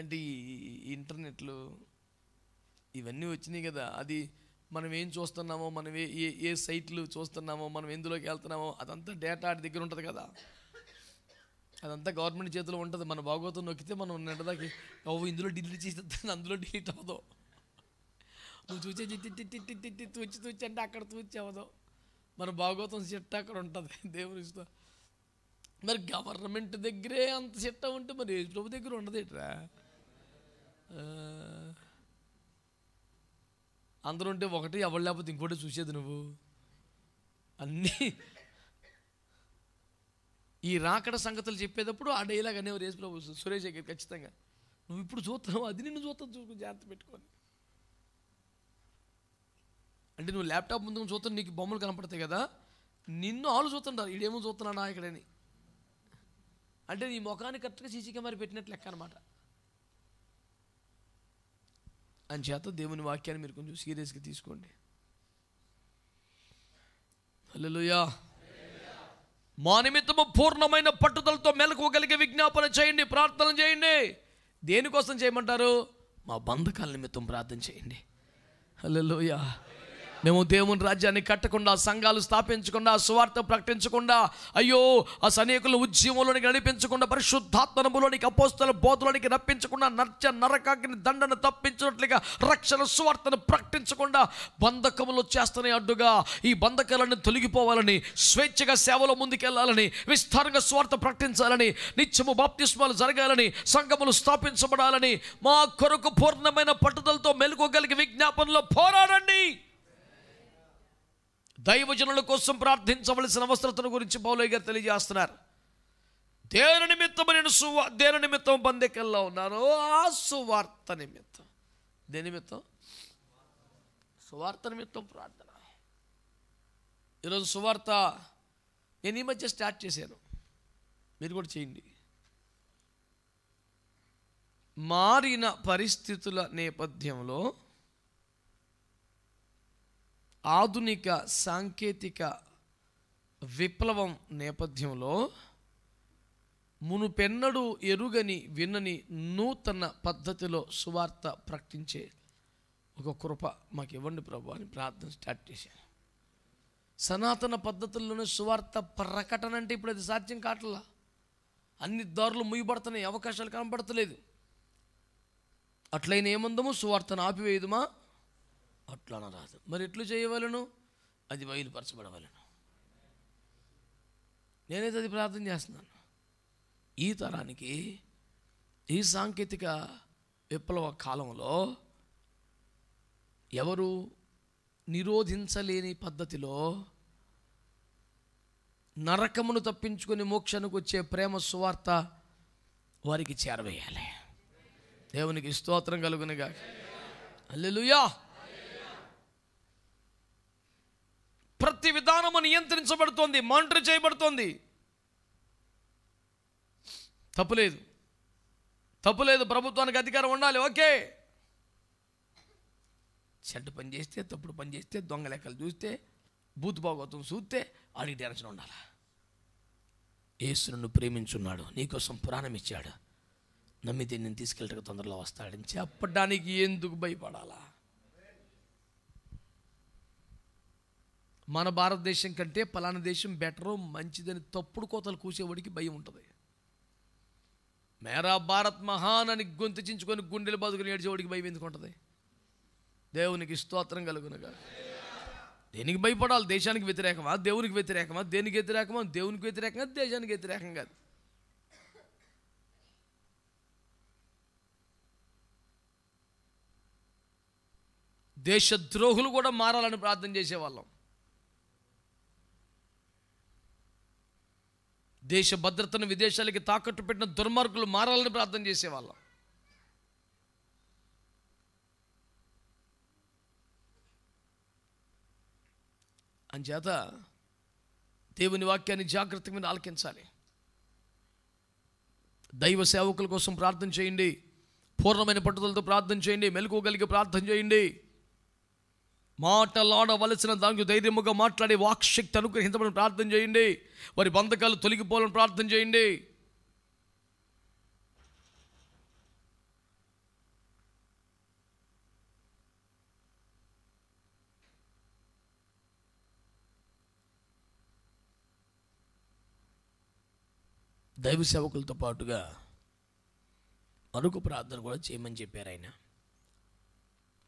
అంటే ఈ ఇంటర్నెట్లు ఇవన్నీ వచ్చినాయి కదా అది మనం ఏం చూస్తున్నామో మనం ఏ ఏ సైట్లు చూస్తున్నామో మనం ఎందులోకి వెళ్తున్నామో అదంతా డేటా దగ్గర ఉంటుంది కదా అదంతా గవర్నమెంట్ చేతిలో ఉంటుంది మన భాగవతం నొక్కితే మనం నిండదాకి ఓ ఇందులో డిలీట్ చేసి అందులో డిలీట్ అవ్వదు నువ్వు చూసే తిట్టి తూచి తూచి అంటే అక్కడ తూచి అవ్వదు మన భాగవతం చెట్టు అక్కడ ఉంటుంది దేవుని మరి గవర్నమెంట్ దగ్గరే అంత చెట్ట ఉంటే మరి ఏజ్ ప్రభు దగ్గర ఉండదు ఎట్రా అందరూ ఉంటే ఒకటి ఎవరు లేకపోతే ఇంకోటి చూసేది నువ్వు అన్నీ ఈ రాకడ సంగతులు చెప్పేటప్పుడు ఆ డైలాగ్ అనేవారు యేసు ప్రభు సురేష్ గారు ఖచ్చితంగా నువ్వు ఇప్పుడు చూస్తున్నావు అది నిన్ను చూస్తావు చూసుకుని జాగ్రత్త పెట్టుకొని అంటే నువ్వు ల్యాప్టాప్ ముందు చూస్తున్నా నీకు బొమ్మలు కనపడతాయి కదా నిన్ను ఆలు చూస్తుంటారు ఇడేమో చూస్తున్నాడు ఇక్కడని అంటే నీ ముఖాన్ని కరెక్ట్గా సీసీ కెమెరా పెట్టినట్లు లెక్క అనమాట చేత దేవుని వాక్యాన్ని మీరు కొంచెం సీరియస్గా తీసుకోండి హలో మా నిమిత్తము పూర్ణమైన పట్టుదలతో మెలకువగలిగే విజ్ఞాపన చేయండి ప్రార్థన చేయండి దేనికోసం చేయమంటారు మా బంధకాల నిమిత్తం ప్రార్థన చేయండి హలో మేము దేవుని రాజ్యాన్ని కట్టకుండా సంఘాలు స్థాపించకుండా సువార్త ప్రకటించకుండా అయ్యో ఆ సైనికుల ఉద్యమంలోనికి నడిపించకుండా పరిశుద్ధాత్మనములోనికి అపోస్తల బోధలోనికి రప్పించకుండా నర్చ నరకాకిని దండను తప్పించినట్లుగా రక్షణ సువార్తను ప్రకటించకుండా బంధకములు చేస్తున్నాయి అడ్డుగా ఈ బంధకాలను తొలగిపోవాలని స్వేచ్ఛగా సేవలో ముందుకెళ్లాలని విస్తారంగా స్వార్థ ప్రకటించాలని నిత్యము బాప్తిష్మాలు జరగాలని సంఘములు స్థాపించబడాలని మా కొరకు పూర్ణమైన పట్టుదలతో కలిగి విజ్ఞాపనలో పోరాడండి దైవజనుల కోసం ప్రార్థించవలసిన అవసరతను గురించి పౌలయ్య గారు తెలియజేస్తున్నారు దేని నిమిత్తం నేను సువా దేని నిమిత్తం బందెకెళ్ళా ఉన్నాను ఆ సువార్త నిమిత్తం దేని నిమిత్తం సువార్త నిమిత్తం ప్రార్థన ఈరోజు సువార్త నేను ఈ మధ్య స్టార్ట్ చేశాను మీరు కూడా చేయండి మారిన పరిస్థితుల నేపథ్యంలో ఆధునిక సాంకేతిక విప్లవం నేపథ్యంలో మునుపెన్నడూ ఎరుగని వినని నూతన పద్ధతిలో సువార్త ప్రకటించే ఒక కృప మాకు ఇవ్వండి ప్రభు అని ప్రార్థన స్టార్ట్ చేశాను సనాతన పద్ధతుల్లోనే సువార్త ప్రకటన అంటే ఇప్పుడు అది సాధ్యం కావట్లా అన్ని దారులు ముయ్యబడుతున్నాయి అవకాశాలు కనబడతలేదు అట్లయిన ఏముందము సువార్తను ఆపివేయదుమా అట్లా అనరాదు మరి ఎట్లు చేయవలను అది బయలుపరచబడవలను నేనైతే అది ప్రార్థన చేస్తున్నాను ఈ తరానికి ఈ సాంకేతిక విప్లవ కాలంలో ఎవరు నిరోధించలేని పద్ధతిలో నరకమును తప్పించుకొని మోక్షానికి వచ్చే ప్రేమ సువార్త వారికి చేరవేయాలి దేవునికి స్తోత్రం కలుగునిగా అల్లెలుయా ప్రతి విధానము నియంత్రించబడుతోంది మానిటర్ చేయబడుతోంది తప్పులేదు తప్పులేదు ప్రభుత్వానికి అధికారం ఉండాలి ఓకే చెడ్డ పని చేస్తే తప్పుడు పని చేస్తే దొంగ లెక్కలు చూస్తే బూత్ భాగవతం చూస్తే ఆడికి టెన్షన్ ఉండాలి యేసు నన్ను ప్రేమించున్నాడు నీకోసం ప్రాణం ఇచ్చాడు నమ్మితే నేను తీసుకెళ్ళటకు తొందరలో వస్తాడని చెప్పడానికి ఎందుకు భయపడాలా మన భారతదేశం కంటే పలానా దేశం బెటరు మంచిదని తప్పుడు కోతలు కూసేవాడికి భయం ఉంటుంది మేరా భారత్ మహాన్ అని గొంతుచించుకొని గుండెలు బతుకులు ఏడ్చేవాడికి భయం ఎందుకు ఉంటుంది దేవునికి స్తోత్రం కలుగునగా దేనికి భయపడాలి దేశానికి వ్యతిరేకమా దేవునికి వ్యతిరేకమా దేనికి వ్యతిరేకమా దేవునికి వ్యతిరేకంగా దేశానికి వ్యతిరేకం కాదు దేశద్రోహులు కూడా మారాలని ప్రార్థన చేసేవాళ్ళం దేశ భద్రతను విదేశాలకి తాకట్టు పెట్టిన దుర్మార్గులు మారాలని ప్రార్థన చేసేవాళ్ళం అంచేత దేవుని వాక్యాన్ని జాగ్రత్తగా మీద ఆలకించాలి దైవ సేవకుల కోసం ప్రార్థన చేయండి పూర్ణమైన పట్టుదలతో ప్రార్థన చేయండి కలిగి ప్రార్థన చేయండి మాటలాడవలసిన దానికి ధైర్యముగా మాట్లాడే వాక్శక్తి అనుగ్రహించమని ప్రార్థన చేయండి వారి బంధకాలు తొలగిపోవాలని ప్రార్థన చేయండి దైవ సేవకులతో పాటుగా మరొక ప్రార్థన కూడా చేయమని చెప్పారు ఆయన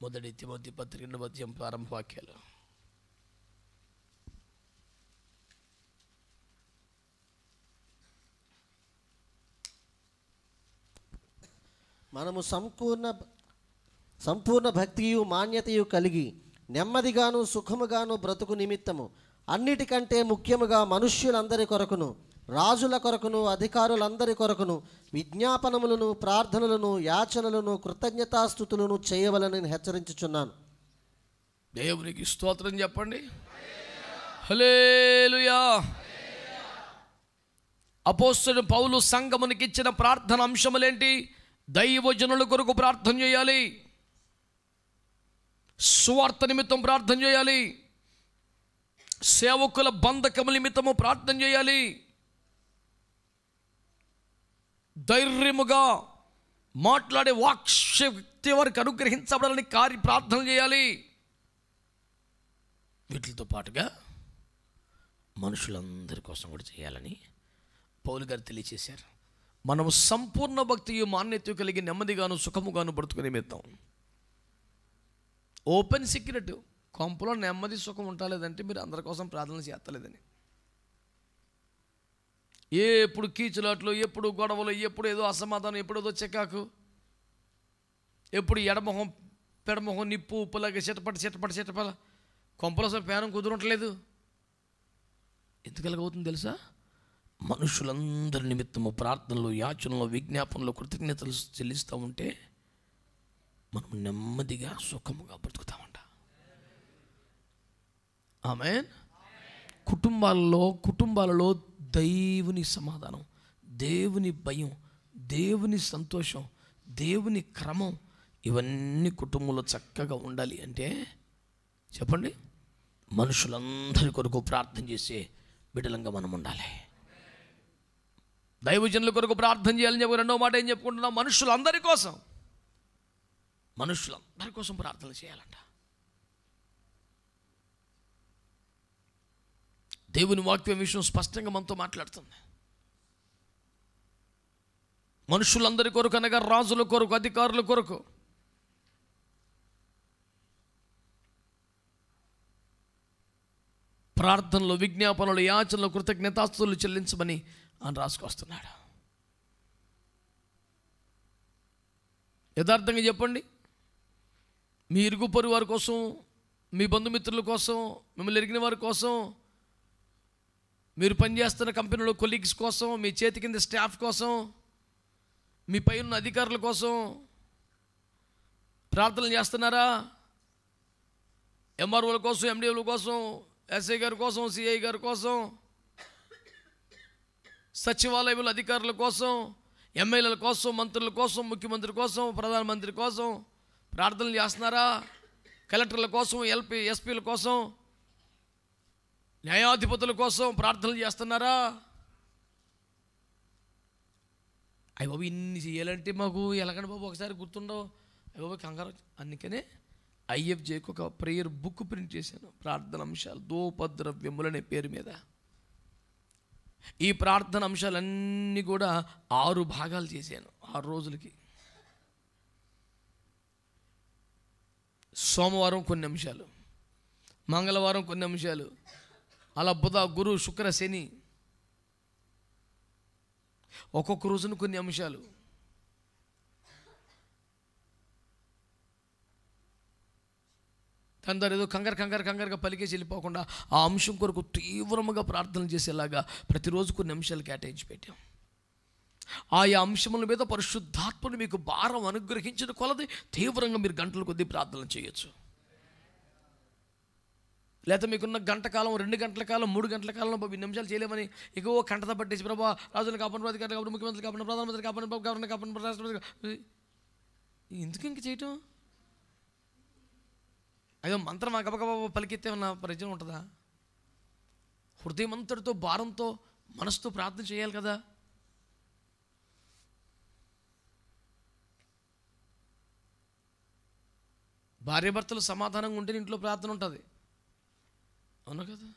మొదటి తిమోతి పత్రిక రెండవ ప్రారంభ వాక్యాలు మనము సంపూర్ణ సంపూర్ణ భక్తియు మాన్యతయు కలిగి నెమ్మదిగాను సుఖముగాను బ్రతుకు నిమిత్తము అన్నిటికంటే ముఖ్యముగా మనుష్యులందరి కొరకును రాజుల కొరకును అధికారులందరి కొరకును విజ్ఞాపనములను ప్రార్థనలను యాచనలను కృతజ్ఞతాస్థుతులను చేయవలనని హెచ్చరించుచున్నాను దేవునికి స్తోత్రం చెప్పండి హలేలుయా అపోస్తుడు పౌలు సంఘమునికి ఇచ్చిన ప్రార్థన అంశములేంటి దైవజనుల కొరకు ప్రార్థన చేయాలి స్వార్థ నిమిత్తం ప్రార్థన చేయాలి సేవకుల బంధకము నిమిత్తము ప్రార్థన చేయాలి ధైర్యముగా మాట్లాడే వాక్శక్తి వారికి అనుగ్రహించబడాలని కార్య ప్రార్థన చేయాలి వీటితో పాటుగా మనుషులందరి కోసం కూడా చేయాలని పౌలు గారు తెలియచేశారు మనము సంపూర్ణ భక్తి మాన్యత కలిగి నెమ్మదిగాను సుఖముగాను బ్రతుకుని మిద్దాం ఓపెన్ సీక్రెట్ కొంపలో నెమ్మది సుఖం ఉంటలేదంటే మీరు అందరి కోసం ప్రార్థన చేస్తలేదని ఎప్పుడు కీచులాట్లు ఎప్పుడు గొడవలు ఎప్పుడు ఏదో అసమాధానం ఏదో చెక్కాకు ఎప్పుడు ఎడమొహం పెడమొహం నిప్పు ఉప్పు ఉప్పులాగా చిటపట చిటపట చిటపల కొంపలసం పేరం కుదురట్లేదు అవుతుంది తెలుసా మనుషులందరి నిమిత్తము ప్రార్థనలు యాచనలో విజ్ఞాపనలు కృతజ్ఞతలు చెల్లిస్తూ ఉంటే మనం నెమ్మదిగా సుఖముగా బ్రతుకుతామంట ఆమె కుటుంబాలలో కుటుంబాలలో దేవుని సమాధానం దేవుని భయం దేవుని సంతోషం దేవుని క్రమం ఇవన్నీ కుటుంబంలో చక్కగా ఉండాలి అంటే చెప్పండి మనుషులందరి కొరకు ప్రార్థన చేసే బిడలంగా మనం ఉండాలి దైవజనుల కొరకు ప్రార్థన చేయాలని చెప్పి రెండో మాట ఏం చెప్పుకుంటున్నాం మనుషులందరి కోసం మనుషులందరి కోసం ప్రార్థన చేయాలంట దేవుని వాక్యం విషయం స్పష్టంగా మనతో మాట్లాడుతుంది మనుషులందరి కొరకు అనగా రాజుల కొరకు అధికారుల కొరకు ప్రార్థనలు విజ్ఞాపనలు యాచనలు కృతజ్ఞతాస్తులు చెల్లించమని అని రాసుకొస్తున్నాడు యథార్థంగా చెప్పండి మీ ఇరుగు వారి కోసం మీ బంధుమిత్రుల కోసం మిమ్మల్ని ఎరిగిన వారి కోసం మీరు పనిచేస్తున్న కంపెనీలో కొలీగ్స్ కోసం మీ చేతి కింద స్టాఫ్ కోసం మీ పై ఉన్న అధికారుల కోసం ప్రార్థనలు చేస్తున్నారా ఎంఆర్ఓల కోసం ఎండిఓల కోసం ఎస్ఐ గారి కోసం సిఐ గారి కోసం సచివాలయంలో అధికారుల కోసం ఎమ్మెల్యేల కోసం మంత్రుల కోసం ముఖ్యమంత్రి కోసం ప్రధానమంత్రి కోసం ప్రార్థనలు చేస్తున్నారా కలెక్టర్ల కోసం ఎల్పీ ఎస్పీల కోసం న్యాయాధిపతుల కోసం ప్రార్థనలు చేస్తున్నారా అయ్య బాబు ఇన్ని చేయాలంటే మాకు ఎలాగండి బాబు ఒకసారి గుర్తుండవు అయ్య బాబు కంగారు అందుకనే ఐఎఫ్జేకి ఒక ప్రేయర్ బుక్ ప్రింట్ చేశాను ప్రార్థన అంశాలు దోపద్రవ్యములు అనే పేరు మీద ఈ ప్రార్థన అంశాలన్నీ కూడా ఆరు భాగాలు చేశాను ఆరు రోజులకి సోమవారం కొన్ని అంశాలు మంగళవారం కొన్ని అంశాలు అలా బుధ గురు శుక్ర శని ఒక్కొక్క రోజున కొన్ని అంశాలు అందరు ఏదో కంగారు కంగారు కంగారుగా పలికేసి వెళ్ళిపోకుండా ఆ అంశం కొరకు తీవ్రంగా ప్రార్థన చేసేలాగా ప్రతిరోజు కొన్ని అంశాలు కేటాయించి పెట్టాం ఆయా అంశముల మీద పరిశుద్ధాత్మను మీకు భారం అనుగ్రహించిన కొలది తీవ్రంగా మీరు గంటల కొద్దీ ప్రార్థన చేయొచ్చు లేకపోతే మీకున్న గంట కాలం రెండు గంటల కాలం మూడు గంటల కాలంలో బాబు నిమిషాలు చేయలేమని ఎక్కువ కంటత పట్టేసి ప్రభావ రాజులు కాపాడు కాబట్టి ముఖ్యమంత్రి కాపాడు ప్రధానమంత్రి కాపాడు గవర్నర్ కాపాడు రాష్ట్రపతి ఎందుకు ఇంక చేయటం అదే మంత్రం ఆ గబగబ పలికెత్తే ఉన్న ప్రయోజనం ఉంటుందా హృదయం భారంతో మనసుతో ప్రార్థన చేయాలి కదా భార్యాభర్తలు సమాధానంగా ఉంటే ఇంట్లో ప్రార్థన ఉంటుంది అవును కదా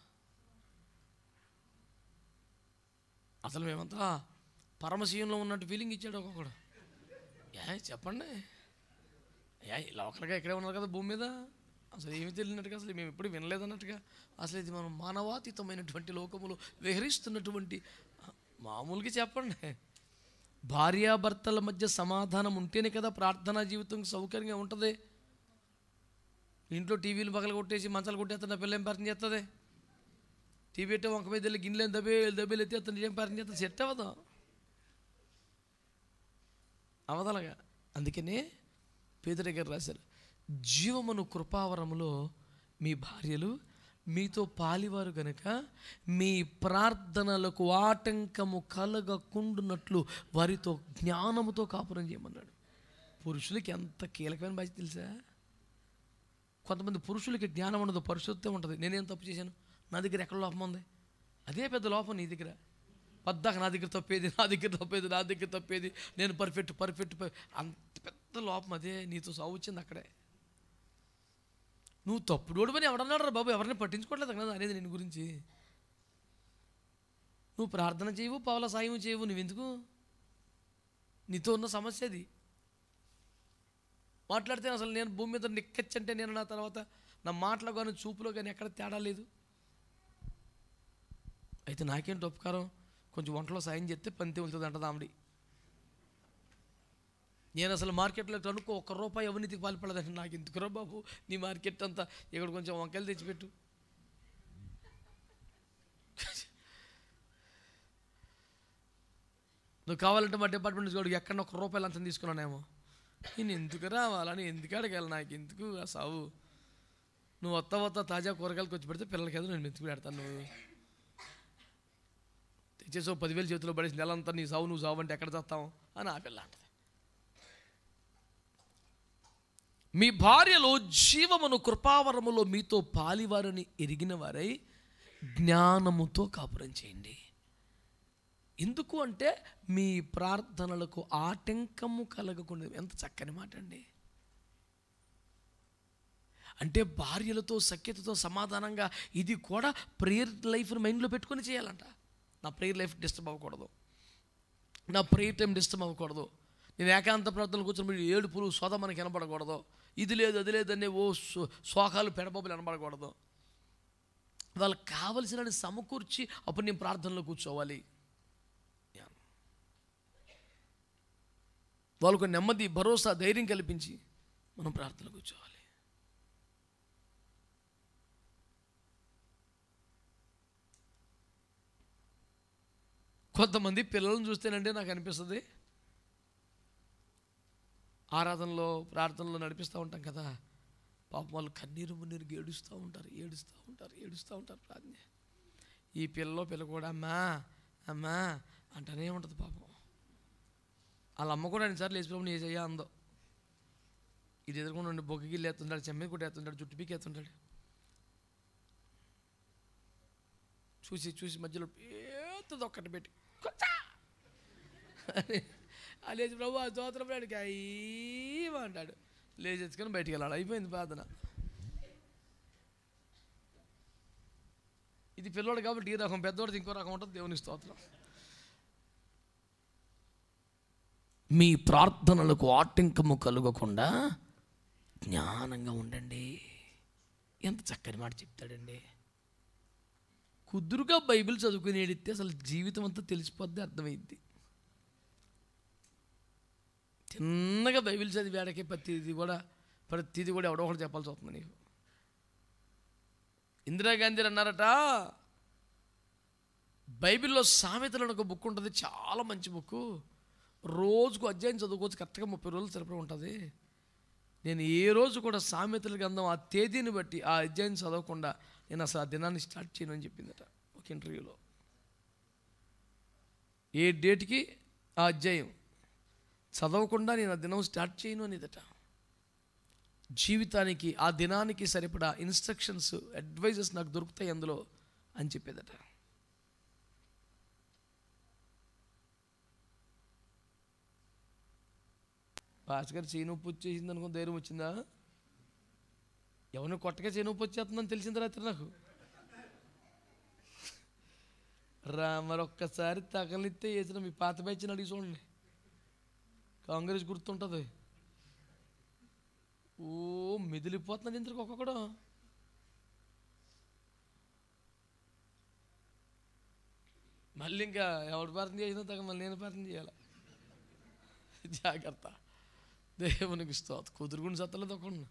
అసలు మేమంతా పరమశీయంలో ఉన్నట్టు ఫీలింగ్ ఇచ్చాడు ఒక్కొక్కడు ఏ చెప్పండి ఏ లోకల్గా ఇక్కడే ఉన్నారు కదా భూమి మీద అసలు ఏమి తెలియనట్టుగా అసలు మేము ఎప్పుడు వినలేదన్నట్టుగా అసలు ఇది మనం మానవాతీతమైనటువంటి లోకములు విహరిస్తున్నటువంటి మామూలుగా చెప్పండి భార్యాభర్తల మధ్య సమాధానం ఉంటేనే కదా ప్రార్థనా జీవితం సౌకర్యంగా ఉంటుంది ఇంట్లో టీవీలు పగల కొట్టేసి మంచాలు కొట్టేస్తున్న పిల్లలు ఏం పరిచయం చేస్తుంది టీవీ పెట్టే వంక మీద వెళ్ళి గిన్నెలు దబ్బేలు దబ్బేలు ఎత్తేస్తుంది ఏం పరిచయం చేస్తాను సెట్ అవ్వదు అవదలగా అందుకనే పేదరి గారు రాశారు జీవమును కృపావరములో మీ భార్యలు మీతో పాలివారు కనుక మీ ప్రార్థనలకు ఆటంకము కలగకుండునట్లు వారితో జ్ఞానముతో కాపురం చేయమన్నాడు పురుషులకి ఎంత కీలకమైన బాధ్యత తెలుసా కొంతమంది పురుషులకి జ్ఞానం ఉండదు పరిశుద్ధం ఉంటుంది నేనేం తప్పు చేశాను నా దగ్గర ఎక్కడ లోపం ఉంది అదే పెద్ద లోపం నీ దగ్గర పద్దాక నా దగ్గర తప్పేది నా దగ్గర తప్పేది నా దగ్గర తప్పేది నేను పర్ఫెక్ట్ పర్ఫెక్ట్ అంత పెద్ద లోపం అదే నీతో సాగు వచ్చింది అక్కడే నువ్వు తప్పుడు పని ఎవడన్నాడు రా బాబు ఎవరిని పట్టించుకోవట్లేదు కదా అనేది నేను గురించి నువ్వు ప్రార్థన చేయవు పావుల సాయం చేయవు నువ్వెందుకు నీతో ఉన్న సమస్య అది మాట్లాడితే అసలు నేను భూమి మీద నిక్కచ్చంటే నేను నా తర్వాత నా మాటలో కానీ చూపులో కానీ ఎక్కడ తేడా లేదు అయితే నాకేంటి ఉపకారం కొంచెం వంటలో సాయం చేస్తే పంతి ఉంటుంది అంట ఆమెడి నేను అసలు మార్కెట్లో కనుక్కో ఒక్క రూపాయి అవినీతికి పాల్పడదండి నాకు ఎందుకురా బాబు నీ మార్కెట్ అంతా ఇక్కడ కొంచెం వంకాయలు తెచ్చిపెట్టు నువ్వు కావాలంటే మా డిపార్ట్మెంట్ ఎక్కడ ఒక రూపాయలు అంత తీసుకున్నానేమో నేను ఎందుకు రావాలని ఎందుకు అడగాలి నాకు ఎందుకు ఆ సావు నువ్వు వత్త వత్త తాజా కూరగాయలు వచ్చి పెడితే పిల్లలకి ఏదో నేను ఎందుకు పెడతాను నువ్వు తెచ్చేసో పదివేలు చేతిలో పడేసి నెలంతా నీ సావు నువ్వు సావు అంటే ఎక్కడ చేస్తావు అని ఆ పిల్ల అంటది మీ భార్యలో జీవమును కృపావరములో మీతో పాలివారని ఎరిగిన వారై జ్ఞానముతో కాపురం చేయండి ఎందుకు అంటే మీ ప్రార్థనలకు ఆటంకము కలగకుండా ఎంత చక్కని మాట అండి అంటే భార్యలతో సఖ్యతతో సమాధానంగా ఇది కూడా ప్రేయర్ లైఫ్ని మైండ్లో పెట్టుకొని చేయాలంట నా ప్రేయర్ లైఫ్ డిస్టర్బ్ అవ్వకూడదు నా ప్రేయర్ టైం డిస్టర్బ్ అవ్వకూడదు నేను ఏకాంత ప్రార్థనలు కూర్చున్నప్పుడు ఏడుపులు సోద మనకి వినపడకూడదు ఇది లేదు అది లేదని ఓ శోకాలు పెడబాబులు వినపడకూడదు వాళ్ళకి కావలసిన సమకూర్చి అప్పుడు నేను ప్రార్థనలో కూర్చోవాలి వాళ్ళకు నెమ్మది భరోసా ధైర్యం కల్పించి మనం ప్రార్థన కూర్చోవాలి కొంతమంది పిల్లలను చూస్తేనంటే నాకు అనిపిస్తుంది ఆరాధనలో ప్రార్థనలో నడిపిస్తూ ఉంటాం కదా పాపం వాళ్ళు కన్నీరు మున్నీరు ఏడుస్తూ ఉంటారు ఏడుస్తూ ఉంటారు ఏడుస్తూ ఉంటారు ప్రార్థన ఈ పిల్లలో పిల్ల కూడా అమ్మా అమ్మా అంటూనే ఉంటుంది పాపం వాళ్ళ అమ్మ కూడా రెండు సార్లు లేచిపోయి ఏసయ్యా అందో ఇది ఎదుర్కొని ఉండి బొగ్గి గిల్లు ఎత్తుంటాడు చెమ్మిది కూడా ఎత్తుంటాడు జుట్టు పీకి ఎత్తుంటాడు చూసి చూసి మధ్యలో ఏతుంది ఒక్కటి పెట్టి లేచి ప్రభు ఆ స్తోత్రం అడిగి అయ్యి అంటాడు లేచి ఎత్తుకొని బయటికి వెళ్ళాడు అయిపోయింది ప్రార్థన ఇది పిల్లోడు కాబట్టి ఈ రకం పెద్దోడిది ఇంకో రకం ఉంటుంది దేవుని స్తోత్రం మీ ప్రార్థనలకు ఆటంకము కలగకుండా జ్ఞానంగా ఉండండి ఎంత చక్కని మాట చెప్తాడండి కుదురుగా బైబిల్ చదువుకుని ఏడితే అసలు జీవితం అంతా తెలిసిపోద్ది అర్థమైద్ది చిన్నగా బైబిల్ వేడకే ప్రతిదీ కూడా ప్రతిదీ కూడా ఎవడో ఒకటి చెప్పాల్సి వస్తుంది నీకు ఇందిరాగాంధీ అన్నారట బైబిల్లో సామెతలు ఒక బుక్ ఉంటుంది చాలా మంచి బుక్ రోజుకు అధ్యాయం చదువుకోవచ్చు కరెక్ట్గా ముప్పై రోజులు సరిపడ ఉంటుంది నేను ఏ రోజు కూడా సామెతల గ్రంథం ఆ తేదీని బట్టి ఆ అధ్యాయం చదవకుండా నేను అసలు ఆ దినాన్ని స్టార్ట్ చేయను అని చెప్పిందట ఒక ఇంటర్వ్యూలో ఏ డేట్కి ఆ అధ్యాయం చదవకుండా నేను ఆ దినం స్టార్ట్ చేయను అనేదట జీవితానికి ఆ దినానికి సరిపడా ఇన్స్ట్రక్షన్స్ అడ్వైజెస్ నాకు దొరుకుతాయి అందులో అని చెప్పేదట భాస్కర్ చేయినొప్పి వచ్చేసింది అనుకుని ధైర్యం వచ్చిందా ఎవరిని కొట్టగా ఉప్పు వచ్చేస్తుందని తెలిసింది రాత్రి నాకు రా మరొక్కసారి తగలిస్తే వేసిన మీ పాత బ్యాచ్ని అడిగి చూడండి కాంగ్రెస్ గుర్తుంటుంది ఓ మెదిలిపోతున్నది ఇంతకు ఒక్కొక్కడు మళ్ళీ ఇంకా ఎవడు ప్రార్థన చేసినా తగ్గ మళ్ళీ నేను పార్టీ చేయాలి జాగ్రత్త దేవునికి స్తోత కూతురు గుండి సత్తలేదు ఒకడు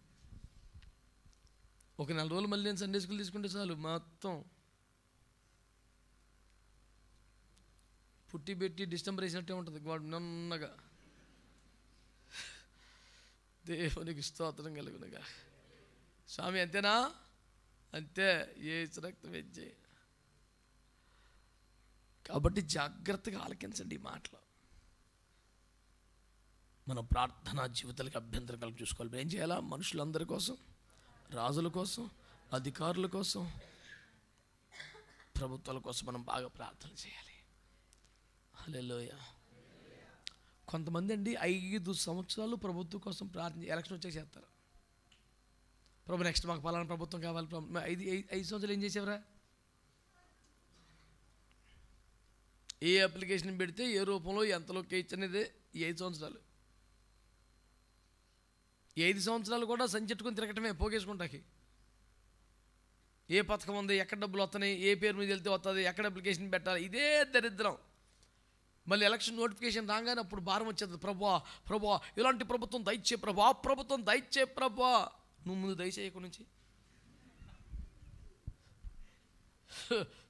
ఒక నెల రోజులు మళ్ళీ నేను సండే స్కూల్ తీసుకుంటే చాలు మొత్తం పుట్టి పెట్టి డిస్టంబర్ వేసినట్టే ఉంటుంది వాడు నన్నగా దేవునికి స్తోత్రం కలుగునగా స్వామి అంతేనా అంతే ఏ రక్తం వెజ్జే కాబట్టి జాగ్రత్తగా ఆలకించండి ఈ మాటలు మనం ప్రార్థనా జీవితాలకి అభ్యంతర కలిపి చూసుకోవాలి ఏం చేయాలా మనుషులందరి కోసం రాజుల కోసం అధికారుల కోసం ప్రభుత్వాల కోసం మనం బాగా ప్రార్థన చేయాలి హలోయ కొంతమంది అండి ఐదు సంవత్సరాలు ప్రభుత్వం కోసం ప్రార్థన ఎలక్షన్ వచ్చే చేస్తారు ప్రభు నెక్స్ట్ మాకు పలానా ప్రభుత్వం కావాలి ఐదు ఐదు సంవత్సరాలు ఏం చేసేవరా ఏ అప్లికేషన్ పెడితే ఏ రూపంలో ఎంతలో కేచ్ అనేది ఈ ఐదు సంవత్సరాలు ఐదు సంవత్సరాలు కూడా సంచెట్టుకుని తిరగటమే పోగేసుకుంటాకి ఏ పథకం ఉంది ఎక్కడ డబ్బులు వస్తున్నాయి ఏ పేరు మీద వెళ్తే వస్తుంది ఎక్కడ అప్లికేషన్ పెట్టాలి ఇదే దరిద్రం మళ్ళీ ఎలక్షన్ నోటిఫికేషన్ రాగానే అప్పుడు భారం వచ్చేది ప్రభా ప్రభా ఇలాంటి ప్రభుత్వం దయచే ప్రభా ఆ ప్రభుత్వం దయచే ప్రభా నువ్వు ముందు దయచేయకు నుంచి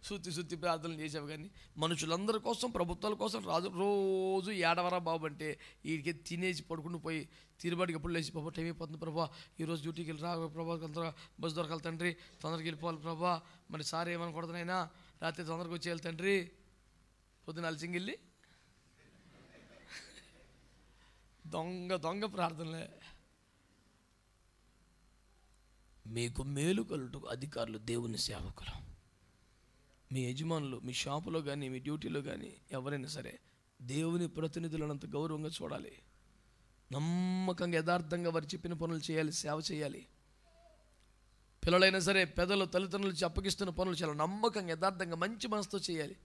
శుద్ధి శుద్ధి ప్రార్థనలు చేసావు కానీ మనుషులందరి కోసం ప్రభుత్వాల కోసం రాజు రోజు ఏడవరా బాబు అంటే వీడికి తినేసి పడుకుని పోయి తీరుబాటుకి ఎప్పుడు లేచి ప్రభావ టైం అయిపోతుంది ప్రభావ ఈరోజు డ్యూటీకి వెళ్ళి రా ప్రభావ తొందరగా బస్సు దొరకాలి తండ్రి తొందరగా వెళ్ళిపోవాలి ప్రభావ మరి సార్ ఏమనకూడదనైనా రాత్రి తొందరగా వచ్చేయాలి తండ్రి పొద్దున అలసింగిల్లి దొంగ దొంగ ప్రార్థనలే మీకు మేలు కలుటకు అధికారులు దేవుని సేవకులు మీ యజమానులు మీ షాపులో కానీ మీ డ్యూటీలో కానీ ఎవరైనా సరే దేవుని ప్రతినిధులనంత గౌరవంగా చూడాలి నమ్మకంగా యథార్థంగా వారు చెప్పిన పనులు చేయాలి సేవ చేయాలి పిల్లలైనా సరే పెదలు తల్లిదండ్రులు అప్పగిస్తున్న పనులు చాలా నమ్మకంగా యథార్థంగా మంచి మనసుతో చేయాలి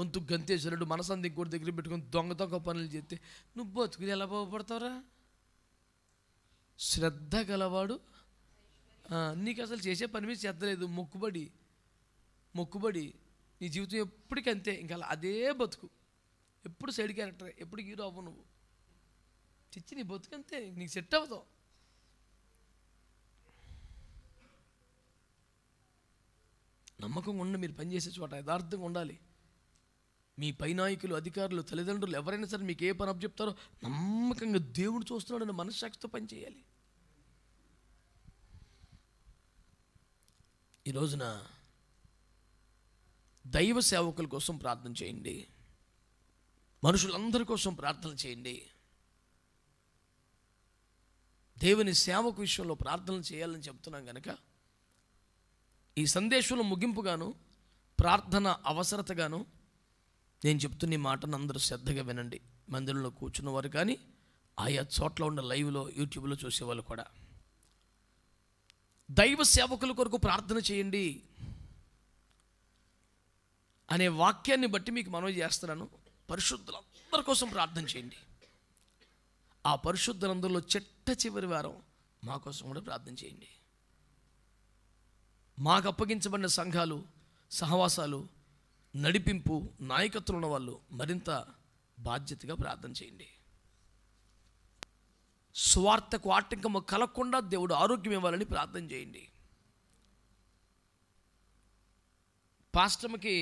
వంతు గంతేశ్వరుడు మనసంది ఇంకోటి దగ్గర పెట్టుకుని దొంగతొంగ పనులు చేస్తే నువ్వు బతుకుని ఎలా బాగుపడతావురా శ్రద్ధ గలవాడు నీకు అసలు చేసే పని మీద శ్రద్ధ లేదు మొక్కుబడి మొక్కుబడి నీ జీవితం ఎప్పటికంతే ఇంకా అదే బతుకు ఎప్పుడు సైడ్ క్యారెక్టర్ ఎప్పుడు హీరో అవ్వు నువ్వు చిచ్చి నీ బతుకంతే నీకు సెట్ అవ్వదు నమ్మకం ఉండ మీరు పనిచేసే చోట యథార్థంగా ఉండాలి మీ పై నాయకులు అధికారులు తల్లిదండ్రులు ఎవరైనా సరే మీకు ఏ పని చెప్తారో నమ్మకంగా దేవుడు చూస్తున్నాడని మనస్సాక్షితో పనిచేయాలి ఈ రోజున దైవ సేవకుల కోసం ప్రార్థన చేయండి మనుషులందరి కోసం ప్రార్థన చేయండి దేవుని సేవకు విషయంలో ప్రార్థనలు చేయాలని చెప్తున్నాం కనుక ఈ సందేశంలో ముగింపుగాను ప్రార్థన అవసరతగాను నేను చెప్తున్న ఈ మాటను అందరూ శ్రద్ధగా వినండి మందిరంలో కూర్చున్నవారు కానీ ఆయా చోట్ల ఉన్న లైవ్లో యూట్యూబ్లో చూసేవాళ్ళు కూడా దైవ సేవకుల కొరకు ప్రార్థన చేయండి అనే వాక్యాన్ని బట్టి మీకు మనవి చేస్తున్నాను పరిశుద్ధులందరి కోసం ప్రార్థన చేయండి ఆ పరిశుద్ధులందరిలో చెట్ట చివరి వారం మా కోసం కూడా ప్రార్థన చేయండి మాకు అప్పగించబడిన సంఘాలు సహవాసాలు నడిపింపు నాయకత్వం ఉన్న వాళ్ళు మరింత బాధ్యతగా ప్రార్థన చేయండి స్వార్థకు ఆటంకము కలగకుండా దేవుడు ఆరోగ్యం ఇవ్వాలని ప్రార్థన చేయండి పాస్టమ్కి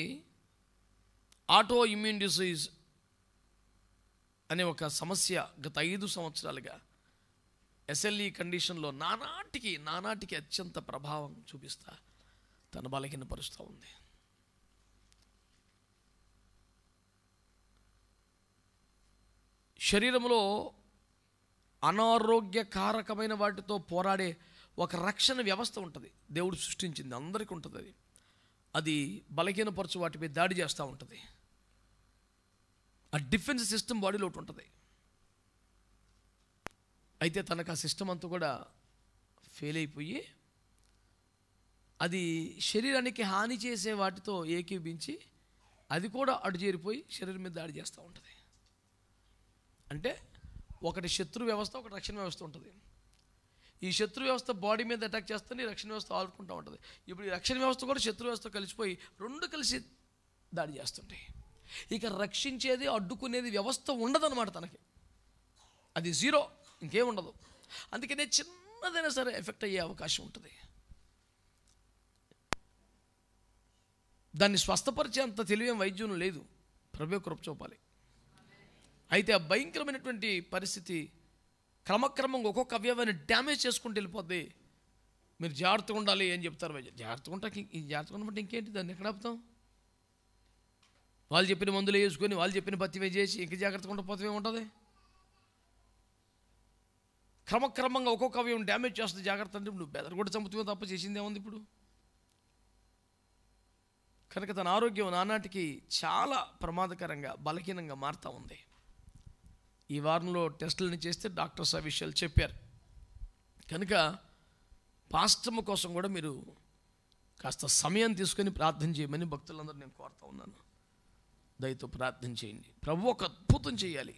ఆటో ఇమ్యూన్ డిసీజ్ అనే ఒక సమస్య గత ఐదు సంవత్సరాలుగా ఎస్ఎల్ఈ e కండిషన్లో నానాటికి నానాటికి అత్యంత ప్రభావం చూపిస్తా తను బలహీనపరుస్తూ ఉంది శరీరంలో అనారోగ్యకారకమైన వాటితో పోరాడే ఒక రక్షణ వ్యవస్థ ఉంటుంది దేవుడు సృష్టించింది అందరికీ ఉంటుంది అది అది బలహీనపరచు వాటిపై దాడి చేస్తూ ఉంటుంది ఆ డిఫెన్స్ సిస్టమ్ బాడీలో ఒకటి ఉంటుంది అయితే తనకు ఆ సిస్టమ్ అంతా కూడా ఫెయిల్ అయిపోయి అది శరీరానికి హాని చేసే వాటితో ఏకీభించి అది కూడా అడు చేరిపోయి శరీరం మీద దాడి చేస్తూ ఉంటుంది అంటే ఒకటి శత్రు వ్యవస్థ ఒకటి రక్షణ వ్యవస్థ ఉంటుంది ఈ శత్రు వ్యవస్థ బాడీ మీద అటాక్ చేస్తే రక్షణ వ్యవస్థ ఆడుకుంటూ ఉంటుంది ఇప్పుడు ఈ రక్షణ వ్యవస్థ కూడా శత్రు వ్యవస్థ కలిసిపోయి రెండు కలిసి దాడి చేస్తుంటాయి ఇక రక్షించేది అడ్డుకునేది వ్యవస్థ ఉండదన్నమాట తనకి అది జీరో ఇంకేం ఉండదు అందుకనే చిన్నదైనా సరే ఎఫెక్ట్ అయ్యే అవకాశం ఉంటుంది దాన్ని స్వస్థపరిచే అంత తెలివేం వైద్యం లేదు ప్రభు కృప చూపాలి అయితే ఆ భయంకరమైనటువంటి పరిస్థితి క్రమక్రమంగా ఒక్కొక్క అవయవాన్ని డ్యామేజ్ చేసుకుంటూ వెళ్ళిపోద్ది మీరు జాగ్రత్తగా ఉండాలి అని చెప్తారు జాగ్రత్తగా ఉంటా జాగ్రత్తగా ఉండమంటే ఇంకేంటి దాన్ని ఎక్కడ ఆపుతాం వాళ్ళు చెప్పిన మందులు వేసుకొని వాళ్ళు చెప్పిన పత్తివే చేసి ఇంక జాగ్రత్తగా ఉండకపోతే ఉంటుంది క్రమక్రమంగా ఒక్కొక్క అవయం డ్యామేజ్ చేస్తుంది జాగ్రత్త అంటే నువ్వు బెదర్ కూడా చంపుతుంది తప్ప ఏముంది ఇప్పుడు కనుక తన ఆరోగ్యం నానాటికి చాలా ప్రమాదకరంగా బలహీనంగా మారుతూ ఉంది ఈ వారంలో టెస్టులను చేస్తే డాక్టర్స్ ఆ విషయాలు చెప్పారు కనుక పాస్టమ్ కోసం కూడా మీరు కాస్త సమయం తీసుకొని ప్రార్థన చేయమని భక్తులందరూ నేను కోరుతా ఉన్నాను దయతో ప్రార్థన చేయండి ప్రభు ఒక అద్భుతం చేయాలి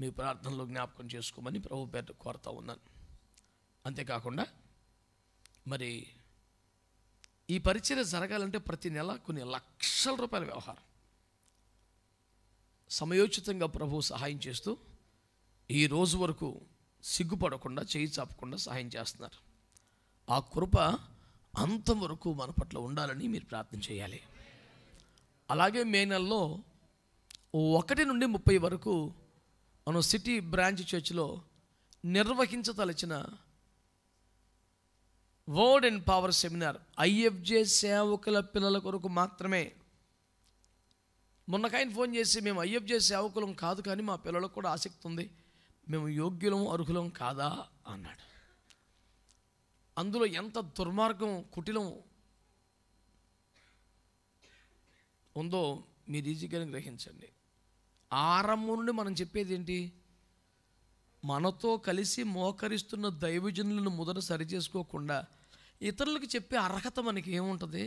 మీ ప్రార్థనలో జ్ఞాపకం చేసుకోమని ప్రభు పేట కోరుతా ఉన్నాను అంతేకాకుండా మరి ఈ పరిచర్య జరగాలంటే ప్రతి నెల కొన్ని లక్షల రూపాయల వ్యవహారం సమయోచితంగా ప్రభు సహాయం చేస్తూ ఈ రోజు వరకు సిగ్గుపడకుండా చేయి చాపకుండా సహాయం చేస్తున్నారు ఆ కృప అంతవరకు మన పట్ల ఉండాలని మీరు ప్రార్థన చేయాలి అలాగే మే నెలలో ఒకటి నుండి ముప్పై వరకు మనం సిటీ బ్రాంచ్ చర్చ్లో నిర్వహించదలిచిన word and power seminar IFJ సేవకుల పిల్లల కొరకు మాత్రమే మొన్నకాయన ఫోన్ చేసి మేము ఐఎఫ్జే సేవకులం కాదు కానీ మా పిల్లలకు కూడా ఆసక్తి ఉంది మేము యోగ్యులం అర్హులం కాదా అన్నాడు అందులో ఎంత దుర్మార్గం కుటిలం ఉందో మీరు ఈజీగా గ్రహించండి ఆరంభం నుండి మనం చెప్పేది ఏంటి మనతో కలిసి మోకరిస్తున్న దైవజనులను మొదట సరి చేసుకోకుండా ఇతరులకు చెప్పే అర్హత మనకి ఏముంటుంది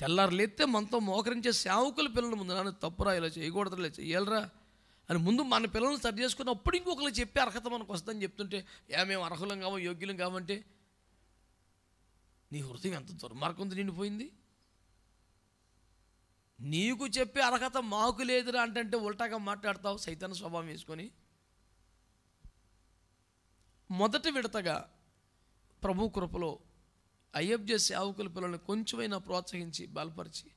తెల్లారులేస్తే మనతో మోకరించే సేవకుల పిల్లల ముందు నాన్న తప్పురా ఇలా చేయకూడదు ఇలా చేయాలరా అని ముందు మన పిల్లల్ని సరి చేసుకుని అప్పుడు ఇంకొకరు చెప్పే అర్హత మనకు వస్తుందని చెప్తుంటే ఏ మేము అర్హులం కావో యోగ్యులం కావంటే నీ హృదయం ఎంత ఉంది నిండిపోయింది నీకు చెప్పే అర్హత మాకు లేదురా అంటే ఉల్టాగా మాట్లాడతావు సైతాన స్వభావం వేసుకొని మొదటి విడతగా ప్రభు కృపలో ఐఎఫ్జే సేవకుల పిల్లల్ని కొంచెమైనా ప్రోత్సహించి బలపరిచి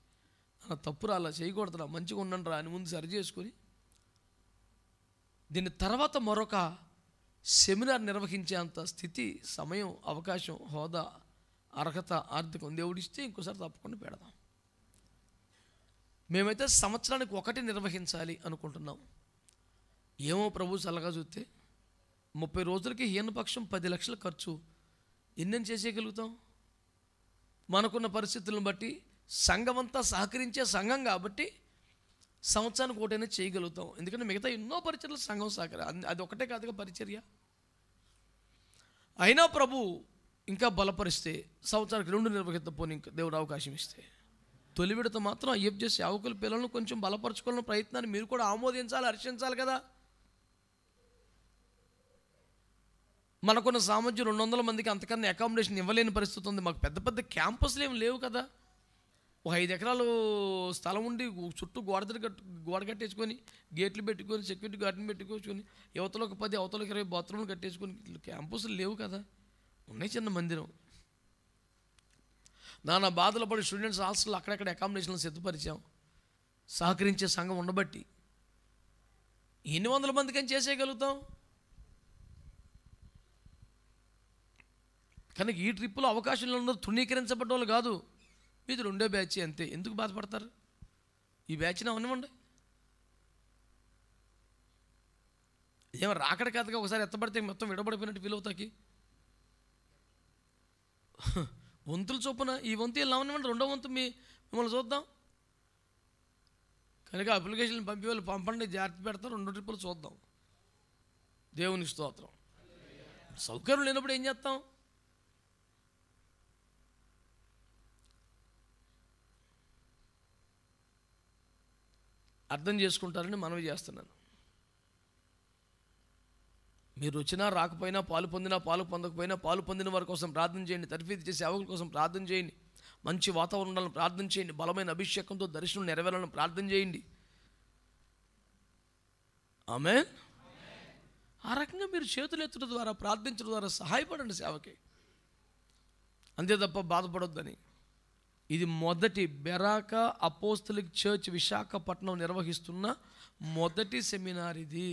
నా తప్పురా అలా చేయకూడదురా మంచిగా ఉండండి రా అని ముందు సరి చేసుకొని దీని తర్వాత మరొక సెమినార్ నిర్వహించేంత స్థితి సమయం అవకాశం హోదా అర్హత ఆర్థికం దేవుడిస్తే ఇంకోసారి తప్పకుండా పెడదాం మేమైతే సంవత్సరానికి ఒకటి నిర్వహించాలి అనుకుంటున్నాం ఏమో ప్రభు సలహా చూస్తే ముప్పై రోజులకి హీనపక్షం పది లక్షల ఖర్చు ఎన్నెన్ చేసేయగలుగుతాం మనకున్న పరిస్థితులను బట్టి సంఘం అంతా సహకరించే సంఘం కాబట్టి సంవత్సరానికి ఒకటైనా చేయగలుగుతాం ఎందుకంటే మిగతా ఎన్నో పరిచర్లు సంఘం సహకర అది ఒకటే కాదుగా పరిచర్య అయినా ప్రభు ఇంకా బలపరిస్తే సంవత్సరానికి రెండు నిర్వహిత పోనీ దేవుడు అవకాశం ఇస్తే తొలి విడత మాత్రం అయ్యప్ చేసి యావకుల పిల్లలను కొంచెం బలపరచుకోవాలని ప్రయత్నాన్ని మీరు కూడా ఆమోదించాలి హర్షించాలి కదా మనకున్న సామర్థ్యం రెండు వందల మందికి అంతకన్నా అకామిడేషన్ ఇవ్వలేని పరిస్థితి ఉంది మాకు పెద్ద పెద్ద క్యాంపస్లు ఏమి లేవు కదా ఒక ఐదు ఎకరాలు స్థలం ఉండి చుట్టూ గోడ కట్టు గోడ కట్టేసుకొని గేట్లు పెట్టుకొని సెక్యూరిటీ పెట్టుకొచ్చుకొని పెట్టుకొని యువతలకు పది అవతలకు ఇరవై బాత్రూమ్లు కట్టేసుకొని క్యాంపస్లు లేవు కదా ఉన్నాయి చిన్న మందిరం నానా బాధలు పడి స్టూడెంట్స్ హాస్టల్ అక్కడక్కడ అకామిడేషన్లు సిద్ధపరిచాం సహకరించే సంఘం ఉండబట్టి ఎన్ని వందల ఏం చేసేయగలుగుతాం కనుక ఈ ట్రిప్లో అవకాశాలు ఉన్న తృణీకరించబడ్డ వాళ్ళు కాదు మీది రెండో బ్యాచ్ అంతే ఎందుకు బాధపడతారు ఈ బ్యాచ్ని అవనివ్వండి ఏమో రాకడ కథగా ఒకసారి ఎత్తబడితే మొత్తం విడబడిపోయినట్టు ఫీల్ అవుతాకి వంతులు చొప్పున ఈ వంతు ఎలా ఉన్నామంటే రెండో వంతు మీ మిమ్మల్ని చూద్దాం కనుక అప్లికేషన్ పంపి వాళ్ళు పంపండి జాగ్రత్త పెడతారు రెండు ట్రిప్పులు చూద్దాం దేవుని స్తోత్రం సౌకర్యం లేనప్పుడు ఏం చేస్తాం అర్థం చేసుకుంటారని మనవి చేస్తున్నాను మీరు వచ్చినా రాకపోయినా పాలు పొందినా పాలు పొందకపోయినా పాలు పొందిన వారి కోసం ప్రార్థన చేయండి తర్ఫీదు చేసే సేవకుల కోసం ప్రార్థన చేయండి మంచి వాతావరణాలను ప్రార్థన చేయండి బలమైన అభిషేకంతో దర్శనం నెరవేరాలని ప్రార్థన చేయండి ఆమె ఆ రకంగా మీరు చేతులు ద్వారా ప్రార్థించడం ద్వారా సహాయపడండి సేవకి అంతే తప్ప బాధపడొద్దని ఇది మొదటి బెరాక అపోస్తలిక్ చర్చ్ విశాఖపట్నం నిర్వహిస్తున్న మొదటి సెమినార్ ఇది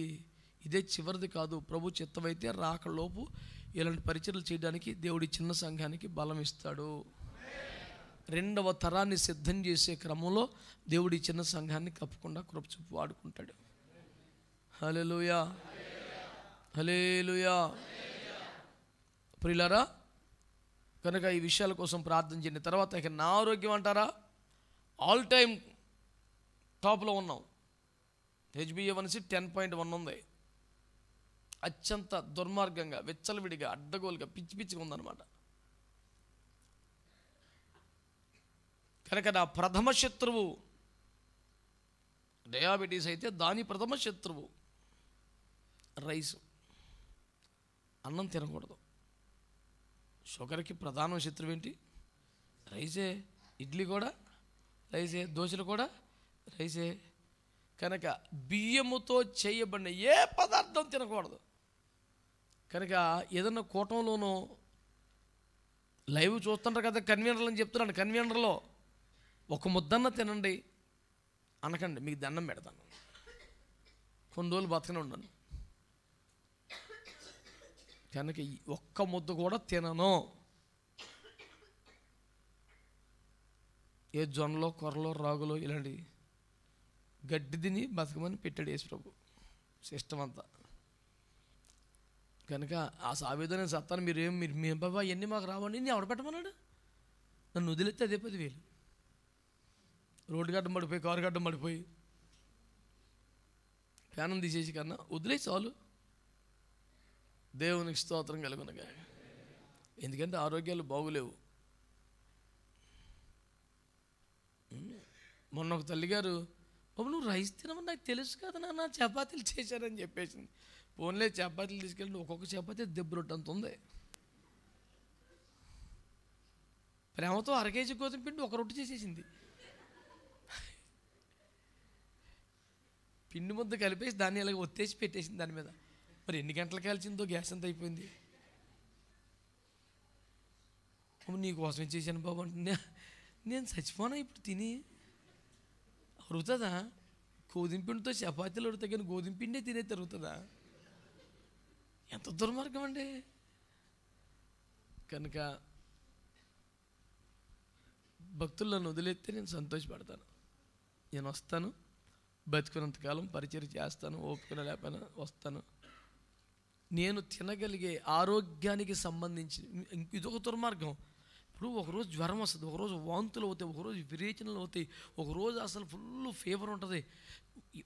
ఇదే చివరిది కాదు ప్రభు చిత్తమైతే రాకలోపు ఇలాంటి పరిచయలు చేయడానికి దేవుడి చిన్న సంఘానికి బలం ఇస్తాడు రెండవ తరాన్ని సిద్ధం చేసే క్రమంలో దేవుడి చిన్న సంఘాన్ని తప్పకుండా కృపచూపు వాడుకుంటాడు హలేలుయా హలేలుయా ప్రిలరా కనుక ఈ విషయాల కోసం ప్రార్థన చేయండి తర్వాత ఇక నా ఆరోగ్యం అంటారా ఆల్ టైమ్ టాప్లో ఉన్నాం హెచ్బిఏ వన్సి టెన్ పాయింట్ వన్ ఉంది అత్యంత దుర్మార్గంగా వెచ్చలవిడిగా అడ్డగోలుగా పిచ్చి పిచ్చిగా ఉందన్నమాట కనుక నా ప్రథమ శత్రువు డయాబెటీస్ అయితే దాని ప్రథమ శత్రువు రైస్ అన్నం తినకూడదు షుగర్కి ప్రధాన శత్రువు ఏంటి రైసే ఇడ్లీ కూడా రైసే దోశలు కూడా రైసే కనుక బియ్యముతో చేయబడిన ఏ పదార్థం తినకూడదు కనుక ఏదన్నా కూటంలోనూ లైవ్ చూస్తుంటారు కదా కన్వీనర్లు అని చెప్తున్నాను కన్వీనర్లో ఒక ముద్దన్న తినండి అనకండి మీకు దండం పెడతాను కొన్ని రోజులు బతకనే ఉండను కనుక ఒక్క ముద్ద కూడా తినను ఏ జొన్నలో కొర్రలో రాగులో ఇలాంటివి గడ్డి తిని బతకమని పెట్టాడు యేసు ప్రభు సిస్టమ్ అంతా కనుక ఆ సావేదన సత్తాను మీరేం మీరు మీ బాబా ఇవన్నీ మాకు రావండి నేను ఎవడ పెట్టమన్నాడు నన్ను వదిలేస్తే అదే పదివేలు రోడ్డు గడ్డం పడిపోయి కారు గడ్డం పడిపోయి ఫ్యానం తీసేసి కన్నా వదిలే చాలు దేవునికి స్తోత్రం కలుగునగా ఎందుకంటే ఆరోగ్యాలు బాగులేవు మొన్న ఒక తల్లిగారు బాబు నువ్వు రైస్ తినమని నాకు తెలుసు కదా నాన్న చపాతీలు చేశారని చెప్పేసింది ఫోన్లే చపాతీలు తీసుకెళ్ళి ఒక్కొక్క చపాతీ దెబ్బరొట్టంత ఉంది ప్రేమతో అరకేజీ గోధుమ పిండి ఒక రొట్టె చేసేసింది పిండి ముద్ద కలిపేసి దాన్ని ఇలాగ ఒత్తేసి పెట్టేసింది దాని మీద మరి ఎన్ని గంటలు కాల్చిందో గ్యాస్ ఎంత అయిపోయింది నీ కోసమే చేశాను బాబు అంటే నేను చచ్చిపోనా ఇప్పుడు తిని అరుగుతుందా గోధుమ పిండితో చపాతీలు అడుగుతాయి కానీ గోధుమ పిండి తినే తరుగుతుందా ఎంత దుర్మార్గం అండి కనుక భక్తులను వదిలేస్తే నేను సంతోషపడతాను నేను వస్తాను బతికున్నంతకాలం పరిచయం చేస్తాను ఓపికన లేకపోయినా వస్తాను నేను తినగలిగే ఆరోగ్యానికి సంబంధించి ఇదొక దుర్మార్గం ఇప్పుడు ఒకరోజు జ్వరం వస్తుంది ఒకరోజు వాంతులు అవుతాయి ఒకరోజు విరేచనలు అవుతాయి ఒకరోజు అసలు ఫుల్ ఫీవర్ ఉంటుంది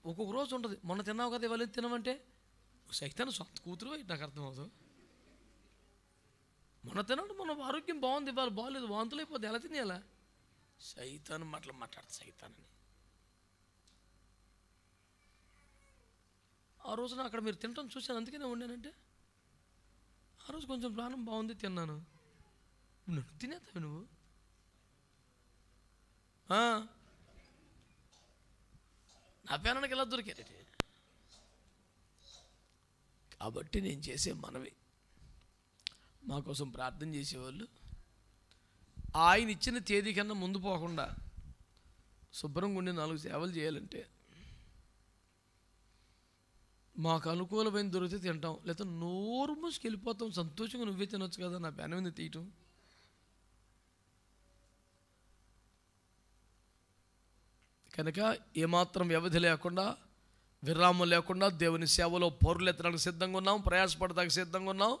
ఒక్కొక్క రోజు ఉంటుంది మొన్న తిన్నావు కదా ఇవాళ తినమంటే సైతం సొంత కూతురు నాకు అర్థం అవుతుంది మొన్న తినడం మన ఆరోగ్యం బాగుంది ఇవాళ బాగాలేదు వాంతులు అయిపోతే ఎలా తినేయాలా సైతాన్ని మాటలు మాట్లాడు సైతాన్ ఆ రోజున అక్కడ మీరు తినటం చూశాను అందుకే నేను ఉండానంటే ఆ రోజు కొంచెం ప్రాణం బాగుంది తిన్నాను నువ్వు తినేస్తావు నువ్వు నా పేనానికి ఎలా దొరికారటి కాబట్టి నేను చేసే మనవి మా కోసం ప్రార్థన చేసేవాళ్ళు ఆయన ఇచ్చిన తేదీ కన్నా ముందు పోకుండా శుభ్రంగా ఉండి నాలుగు సేవలు చేయాలంటే మాకు అనుకూలమైన దొరికితే తింటాం లేకపోతే నోరు మూసుకెళ్ళిపోతాం సంతోషంగా నువ్వే తినొచ్చు కదా నా పేన మీద తీయటం కనుక ఏమాత్రం వ్యవధి లేకుండా విరామం లేకుండా దేవుని సేవలో పౌరులెత్తడానికి సిద్ధంగా ఉన్నాం ప్రయాసపడటానికి సిద్ధంగా ఉన్నాం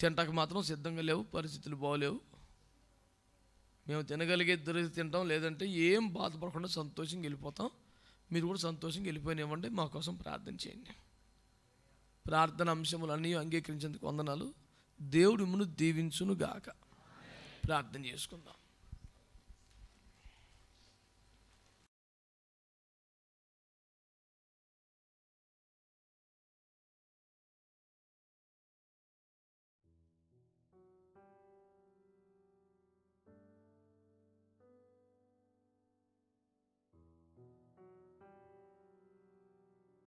తినటానికి మాత్రం సిద్ధంగా లేవు పరిస్థితులు బాగోలేవు మేము తినగలిగే దొరికి తింటాం లేదంటే ఏం బాధపడకుండా సంతోషంగా వెళ్ళిపోతాం మీరు కూడా సంతోషంగా వెళ్ళిపోయినివ్వండి మా కోసం ప్రార్థన చేయండి ప్రార్థన అంశములన్నీ అంగీకరించేందుకు వందనాలు దేవుడు మును దీవించునుగాక ప్రార్థన చేసుకుందాం